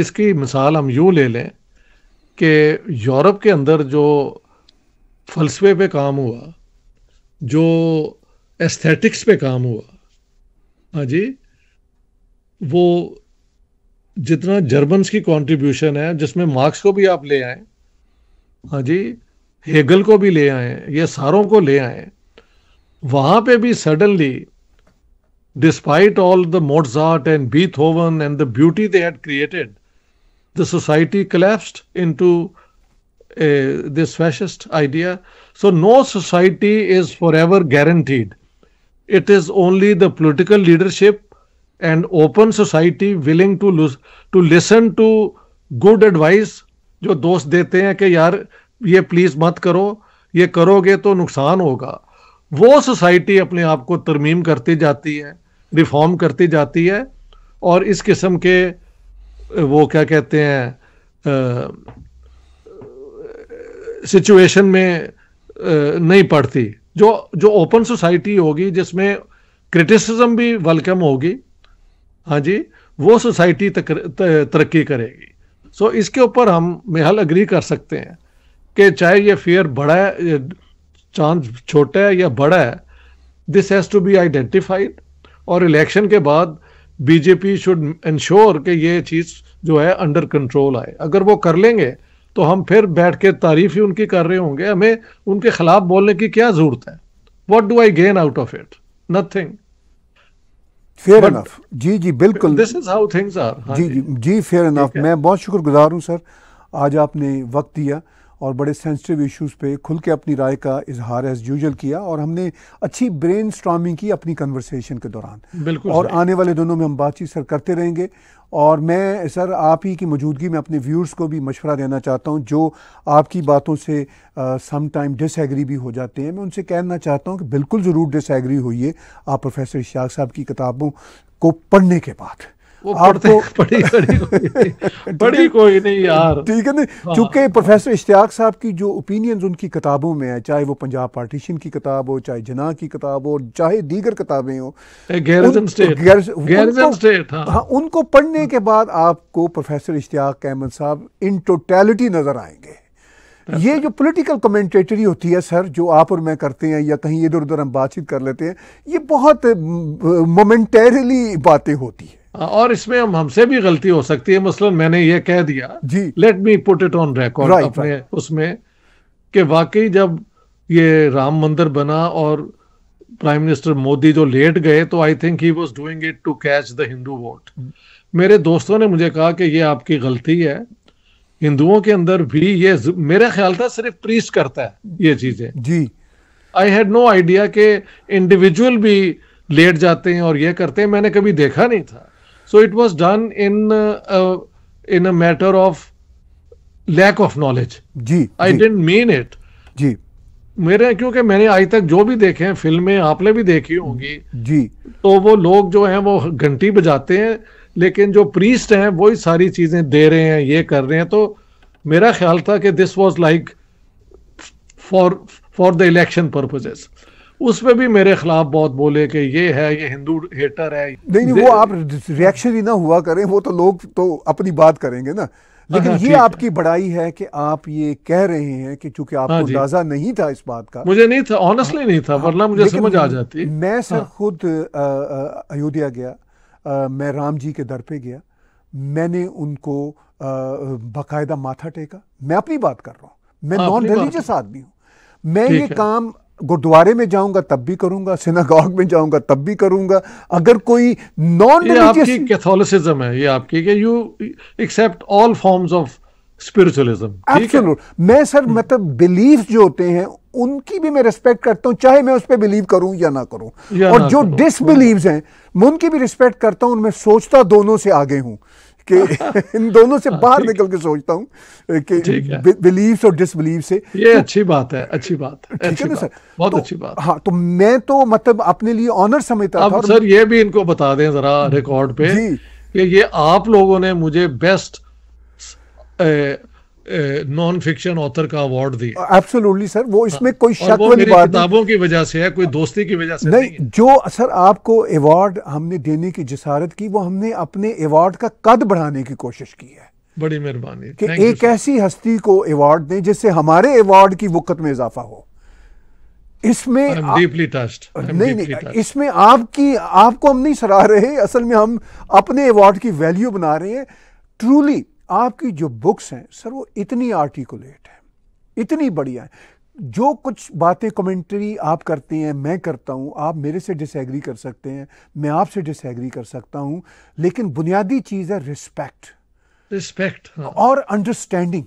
इसकी मिसाल हम यू ले लें कि यूरोप के अंदर जो फलसफे पे काम हुआ जो एस्थेटिक्स पे काम हुआ हाँ जी वो जितना जर्मन्स की कंट्रीब्यूशन है जिसमें मार्क्स को भी आप ले आए हाँ जी हेगल को भी ले आए ये सारों को ले आए वहां पे भी suddenly despite all the Mozart and Beethoven and the beauty they had created the society collapsed into this fascist idea so no society is forever guaranteed it is only the political leadership and open society willing to to listen to good advice जो दोस्त देते हैं कि यार ये please मत करो ये करोगे तो नुकसान होगा वो सोसाइटी अपने आप को तरमीम करती जाती है रिफॉर्म करती जाती है और इस किस्म के वो क्या कहते हैं सिचुएशन में आ, नहीं पड़ती जो जो ओपन सोसाइटी होगी जिसमें क्रिटिसिज्म भी वेलकम होगी हाँ जी वो सोसाइटी तरक्की करेगी सो इसके ऊपर हम मेहल अग्री कर सकते हैं कि चाहे ये फेयर बड़ा है चांस छोटा है या बड़ा है this has to be identified और इलेक्शन के बाद बीजेपी शुड इंश्योर कि ये चीज़ जो है अंडर कंट्रोल आए अगर वो कर लेंगे तो हम फिर बैठ के तारीफ ही उनकी कर रहे होंगे हमें उनके खिलाफ बोलने की क्या ज़रूरत है what do I gain out of it nothing fair enough जी जी बिल्कुल this is how things are जी जी जी फेयर इनफ मैं बहुत शुक्रगुजार हूँ सर आज आपने वक्त दिया और बड़े सेंसिटिव इश्यूज़ पे खुल के अपनी राय का इजहार एज यूजल किया और हमने अच्छी ब्रेन की अपनी कन्वर्सेशन के दौरान बिल्कुल और आने वाले दिनों में हम बातचीत सर करते रहेंगे और मैं सर आप ही की मौजूदगी में अपने व्यूअर्स को भी मशवरा देना चाहता हूँ जो आपकी बातों से सम टाइम डिसएग्री भी हो जाते हैं मैं उनसे कहना चाहता हूँ कि बिल्कुल ज़रूर डिसएग्री होइए आप प्रोफेसर इशाक साहब की किताबों को पढ़ने के बाद वो आप तो बड़ी बड़ी बड़ी कोई नहीं यार ठीक है ना हाँ। चूंकि प्रोफेसर इश्तियाक साहब की जो ओपिनियंस उनकी किताबों में है चाहे वो पंजाब पार्टीशन की किताब हो चाहे जना की किताब हो चाहे दीगर किताबें हो गैरिजन स्टेट हाँ उनको पढ़ने के बाद आपको प्रोफेसर इश्तियाक अहमद साहब इन टोटेलिटी नजर आएंगे ये अच्छा। जो पॉलिटिकल कमेंटेटरी होती है सर जो आप और मैं करते हैं या कहीं इधर उधर हम बातचीत कर लेते हैं ये बहुत मोमेंटेरली बातें होती है हाँ, और इसमें हम हमसे भी गलती हो सकती है मसलन मैंने ये कह दिया जी let me put it on record अपने उसमें कि वाकई जब ये राम मंदिर बना और प्राइम मिनिस्टर मोदी जो लेट गए तो I think he was doing it to catch the Hindu vote मेरे दोस्तों ने मुझे कहा कि ये आपकी गलती है हिंदुओं के अंदर भी ये मेरा ख्याल था सिर्फ प्रीस करता है ये चीजें जी आई हैड नो आइडिया कि इंडिविजुअल भी लेट जाते हैं और ये करते हैं मैंने कभी देखा नहीं था So it was done in uh, uh, in a matter of lack of knowledge. Ji. I ji. didn't mean it. जी. मेरे क्योंकि मैंने आज तक जो भी देखे हैं फिल्में आपने भी देखी होंगी जी तो वो लोग जो हैं वो घंटी बजाते हैं लेकिन जो प्रीस्ट हैं ही सारी चीजें दे रहे हैं ये कर रहे हैं तो मेरा ख्याल था कि this was like for for the election purposes उसमें भी मेरे खिलाफ बहुत बोले कि ये है ये हिंदू हेटर है नहीं नहीं वो आप रिएक्शन ही ना हुआ करें वो तो लोग तो अपनी बात करेंगे ना लेकिन हाँ, हाँ, ये आपकी बड़ाई है कि आप ये कह रहे हैं कि चूंकि आपको हाँ अंदाजा हाँ नहीं था इस बात का मुझे नहीं था ऑनेस्टली नहीं था वरना मुझे समझ आ जाती मैं सर हाँ। खुद अयोध्या गया आ, मैं राम जी के दर पे गया मैंने उनको बाकायदा माथा टेका मैं अपनी बात कर रहा हूँ मैं नॉन रिलीजियस आदमी हूँ मैं ये काम गुरुद्वारे में जाऊंगा तब भी करूंगा सिनागॉग में जाऊंगा तब भी करूंगा अगर कोई नॉन ये आपकी कैथोलिसिज्म है ये आपकी कि you accept all forms of spiritualism मैं सर मतलब बिलीव जो होते हैं उनकी भी मैं रिस्पेक्ट करता हूं चाहे मैं उस पर बिलीव करूं या ना करूं या और ना जो डिसबिलीव हैं मैं उनकी भी रिस्पेक्ट करता हूं उनमें सोचता दोनों से आगे हूं कि इन दोनों से हाँ, बाहर निकल के सोचता हूँ कि बिलीव और डिसबिलीव से ये तो, अच्छी बात है अच्छी बात है ठीक है ना सर बहुत तो, अच्छी बात हाँ तो मैं तो मतलब अपने लिए ऑनर समझता था सर ये भी इनको बता दें जरा रिकॉर्ड पे कि ये आप लोगों ने मुझे बेस्ट नॉन फिक्शन ऑथर का अवार्ड दिया एब्सोल्युटली सर वो इसमें हाँ। कोई शक वाली बात किताबों की वजह से है कोई दोस्ती की वजह से नहीं, नहीं जो सर आपको अवार्ड हमने देने की जसारत की वो हमने अपने अवार्ड का कद बढ़ाने की कोशिश की है बड़ी मेहरबानी कि एक ऐसी हस्ती को अवार्ड दें जिससे हमारे अवार्ड की वक्त में इजाफा हो इसमें डीपली टस्ट नहीं नहीं इसमें आपकी आपको हम नहीं सराह रहे असल में हम अपने अवार्ड की वैल्यू बना रहे हैं ट्रूली आपकी जो बुक्स हैं सर वो इतनी आर्टिकुलेट है इतनी बढ़िया है जो कुछ बातें कमेंट्री आप करते हैं मैं करता हूं आप मेरे से डिसएग्री कर सकते हैं मैं आपसे डिसएग्री कर सकता हूं लेकिन बुनियादी चीज़ है रिस्पेक्ट रिस्पेक्ट हाँ। और अंडरस्टैंडिंग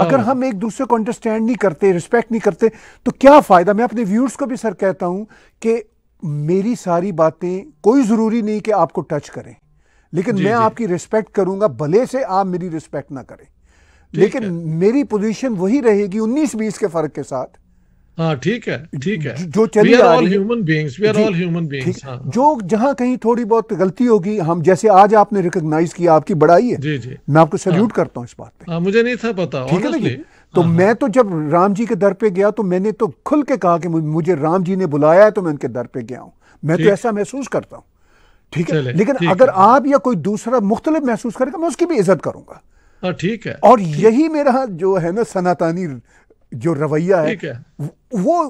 अगर हम एक दूसरे को अंडरस्टैंड नहीं करते रिस्पेक्ट नहीं करते तो क्या फ़ायदा मैं अपने व्यूअर्स को भी सर कहता हूं कि मेरी सारी बातें कोई ज़रूरी नहीं कि आपको टच करें लेकिन मैं आपकी रिस्पेक्ट करूंगा भले से आप मेरी रिस्पेक्ट ना करें लेकिन मेरी पोजीशन वही रहेगी उन्नीस बीस के फर्क के साथ हाँ ठीक है ठीक है जो चली आ रही ह्यूमन बीइंग्स हाँ। जो जहाँ कहीं थोड़ी बहुत गलती होगी हम जैसे आज आपने रिकॉग्नाइज किया आपकी बड़ाई है जी जी मैं आपको सल्यूट हाँ। करता हूँ इस बात पे आ, हाँ, मुझे नहीं था पता ठीक है तो मैं तो जब राम जी के दर पे गया तो मैंने तो खुल के कहा कि मुझे राम जी ने बुलाया है तो मैं उनके दर पे गया हूँ मैं तो ऐसा महसूस करता हूँ ठीक है लेकिन ठीक अगर है। आप या कोई दूसरा मुख्तलिफ महसूस करेगा मैं उसकी भी इज्जत करूंगा हाँ, ठीक है और यही मेरा जो है ना सनातनी जो रवैया है, है वो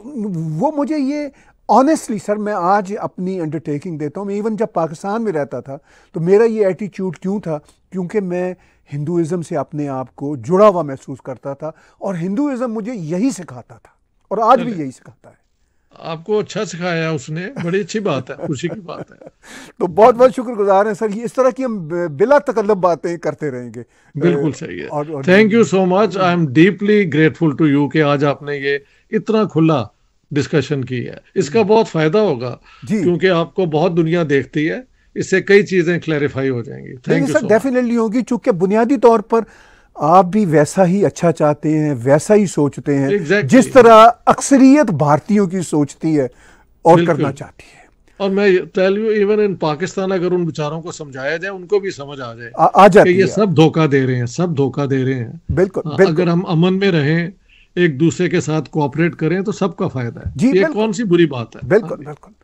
वो मुझे ये ऑनेस्टली सर मैं आज अपनी अंडरटेकिंग देता हूँ मैं इवन जब पाकिस्तान में रहता था तो मेरा ये एटीट्यूड क्यों था क्योंकि मैं हिंदुज़म से अपने आप को जुड़ा हुआ महसूस करता था और हिंदुज़म मुझे यही सिखाता था और आज भी यही सिखाता है आपको अच्छा सिखाया उसने बड़ी अच्छी बात है खुशी की बात है तो बहुत बहुत शुक्रगुजार हैं सर ये इस तरह की हम बिला तकल्लब बातें करते रहेंगे बिल्कुल सही है thank you so much I am deeply grateful to you कि आज आपने ये इतना खुला डिस्कशन की है इसका बहुत फायदा होगा क्योंकि आपको बहुत दुनिया देखती है इससे कई चीजें क्लैरिफाई हो जाएंगी थैंक यू सर डेफिनेटली होगी चूंकि बुनियादी तौर पर आप भी वैसा ही अच्छा चाहते हैं वैसा ही सोचते हैं exactly. जिस तरह अक्सरियत भारतीयों की सोचती है और करना चाहती है और मैं tell you even in Pakistan अगर उन बेचारों को समझाया जाए उनको भी समझ आ जाए आ, आ जाए ये सब धोखा दे रहे हैं सब धोखा दे रहे हैं बिल्कुल, हाँ, बिल्कुल अगर हम अमन में रहें एक दूसरे के साथ कोऑपरेट करें तो सबका फायदा है जी ये कौन सी बुरी बात है बिल्कुल हाँ बिल्कुल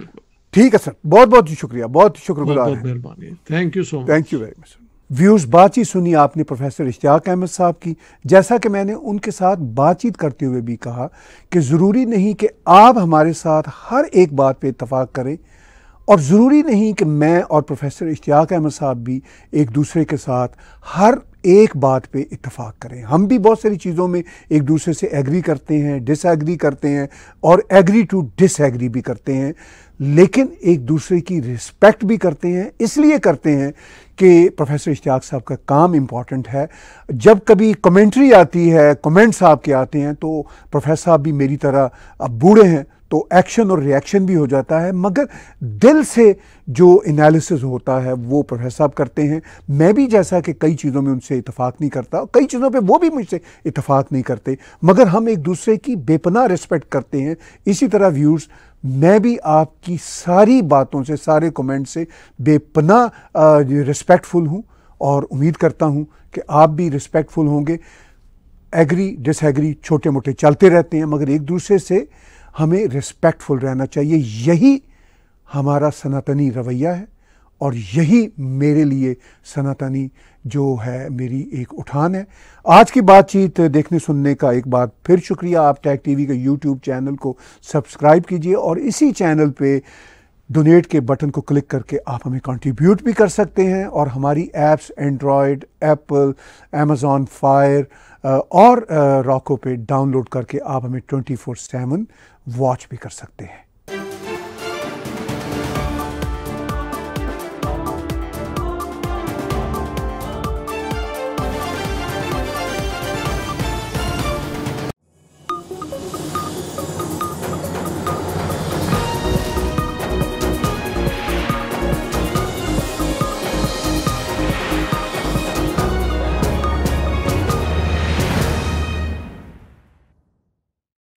बिल्कुल ठीक है सर बहुत बहुत शुक्रिया बहुत शुक्रगुजार बहुत मेहरबानी thank you so much thank you very much views बातचीत सुनी आपने प्रोफेसर इश्तियाक अहमद साहब की जैसा कि मैंने उनके साथ बातचीत करते हुए भी कहा कि ज़रूरी नहीं कि आप हमारे साथ हर एक बात पे इतफाक़ करें और ज़रूरी नहीं कि मैं और प्रोफेसर इश्तियाक अहमद साहब भी एक दूसरे के साथ हर एक बात पे इतफाक़ करें हम भी बहुत सारी चीज़ों में एक दूसरे से एग्री करते हैं डिसएग्री करते हैं और एग्री टू डिसएग्री भी करते हैं लेकिन एक दूसरे की रिस्पेक्ट भी करते हैं इसलिए करते हैं कि प्रोफेसर इश्तियाक साहब का काम इम्पॉर्टेंट है जब कभी कमेंट्री आती है कमेंट्स आपके आते हैं तो प्रोफेसर साहब भी मेरी तरह अब बूढ़े हैं तो एक्शन और रिएक्शन भी हो जाता है मगर दिल से जो एनालिसिस होता है वो प्रोफेसर साहब करते हैं मैं भी जैसा कि कई चीज़ों में उनसे इतफाक़ नहीं करता कई चीज़ों पे वो भी मुझसे इतफाक़ नहीं करते मगर हम एक दूसरे की बेपना रिस्पेक्ट करते हैं इसी तरह व्यूज़ मैं भी आपकी सारी बातों से सारे कमेंट से बेपना रिस्पेक्टफुल हूँ और उम्मीद करता हूँ कि आप भी रिस्पेक्टफुल होंगे एग्री डिसएग्री छोटे मोटे चलते रहते हैं मगर एक दूसरे से हमें रिस्पेक्टफुल रहना चाहिए यही हमारा सनातनी रवैया है और यही मेरे लिए सनातनी जो है मेरी एक उठान है आज की बातचीत देखने सुनने का एक बार फिर शुक्रिया आप टैग टीवी के यूट्यूब चैनल को सब्सक्राइब कीजिए और इसी चैनल पे डोनेट के बटन को क्लिक करके आप हमें कंट्रीब्यूट भी कर सकते हैं और हमारी apps android Apple Amazon fire और रॉको पे डाउनलोड करके आप हमें ट्वेंटी फोर सेवन वॉच भी कर सकते हैं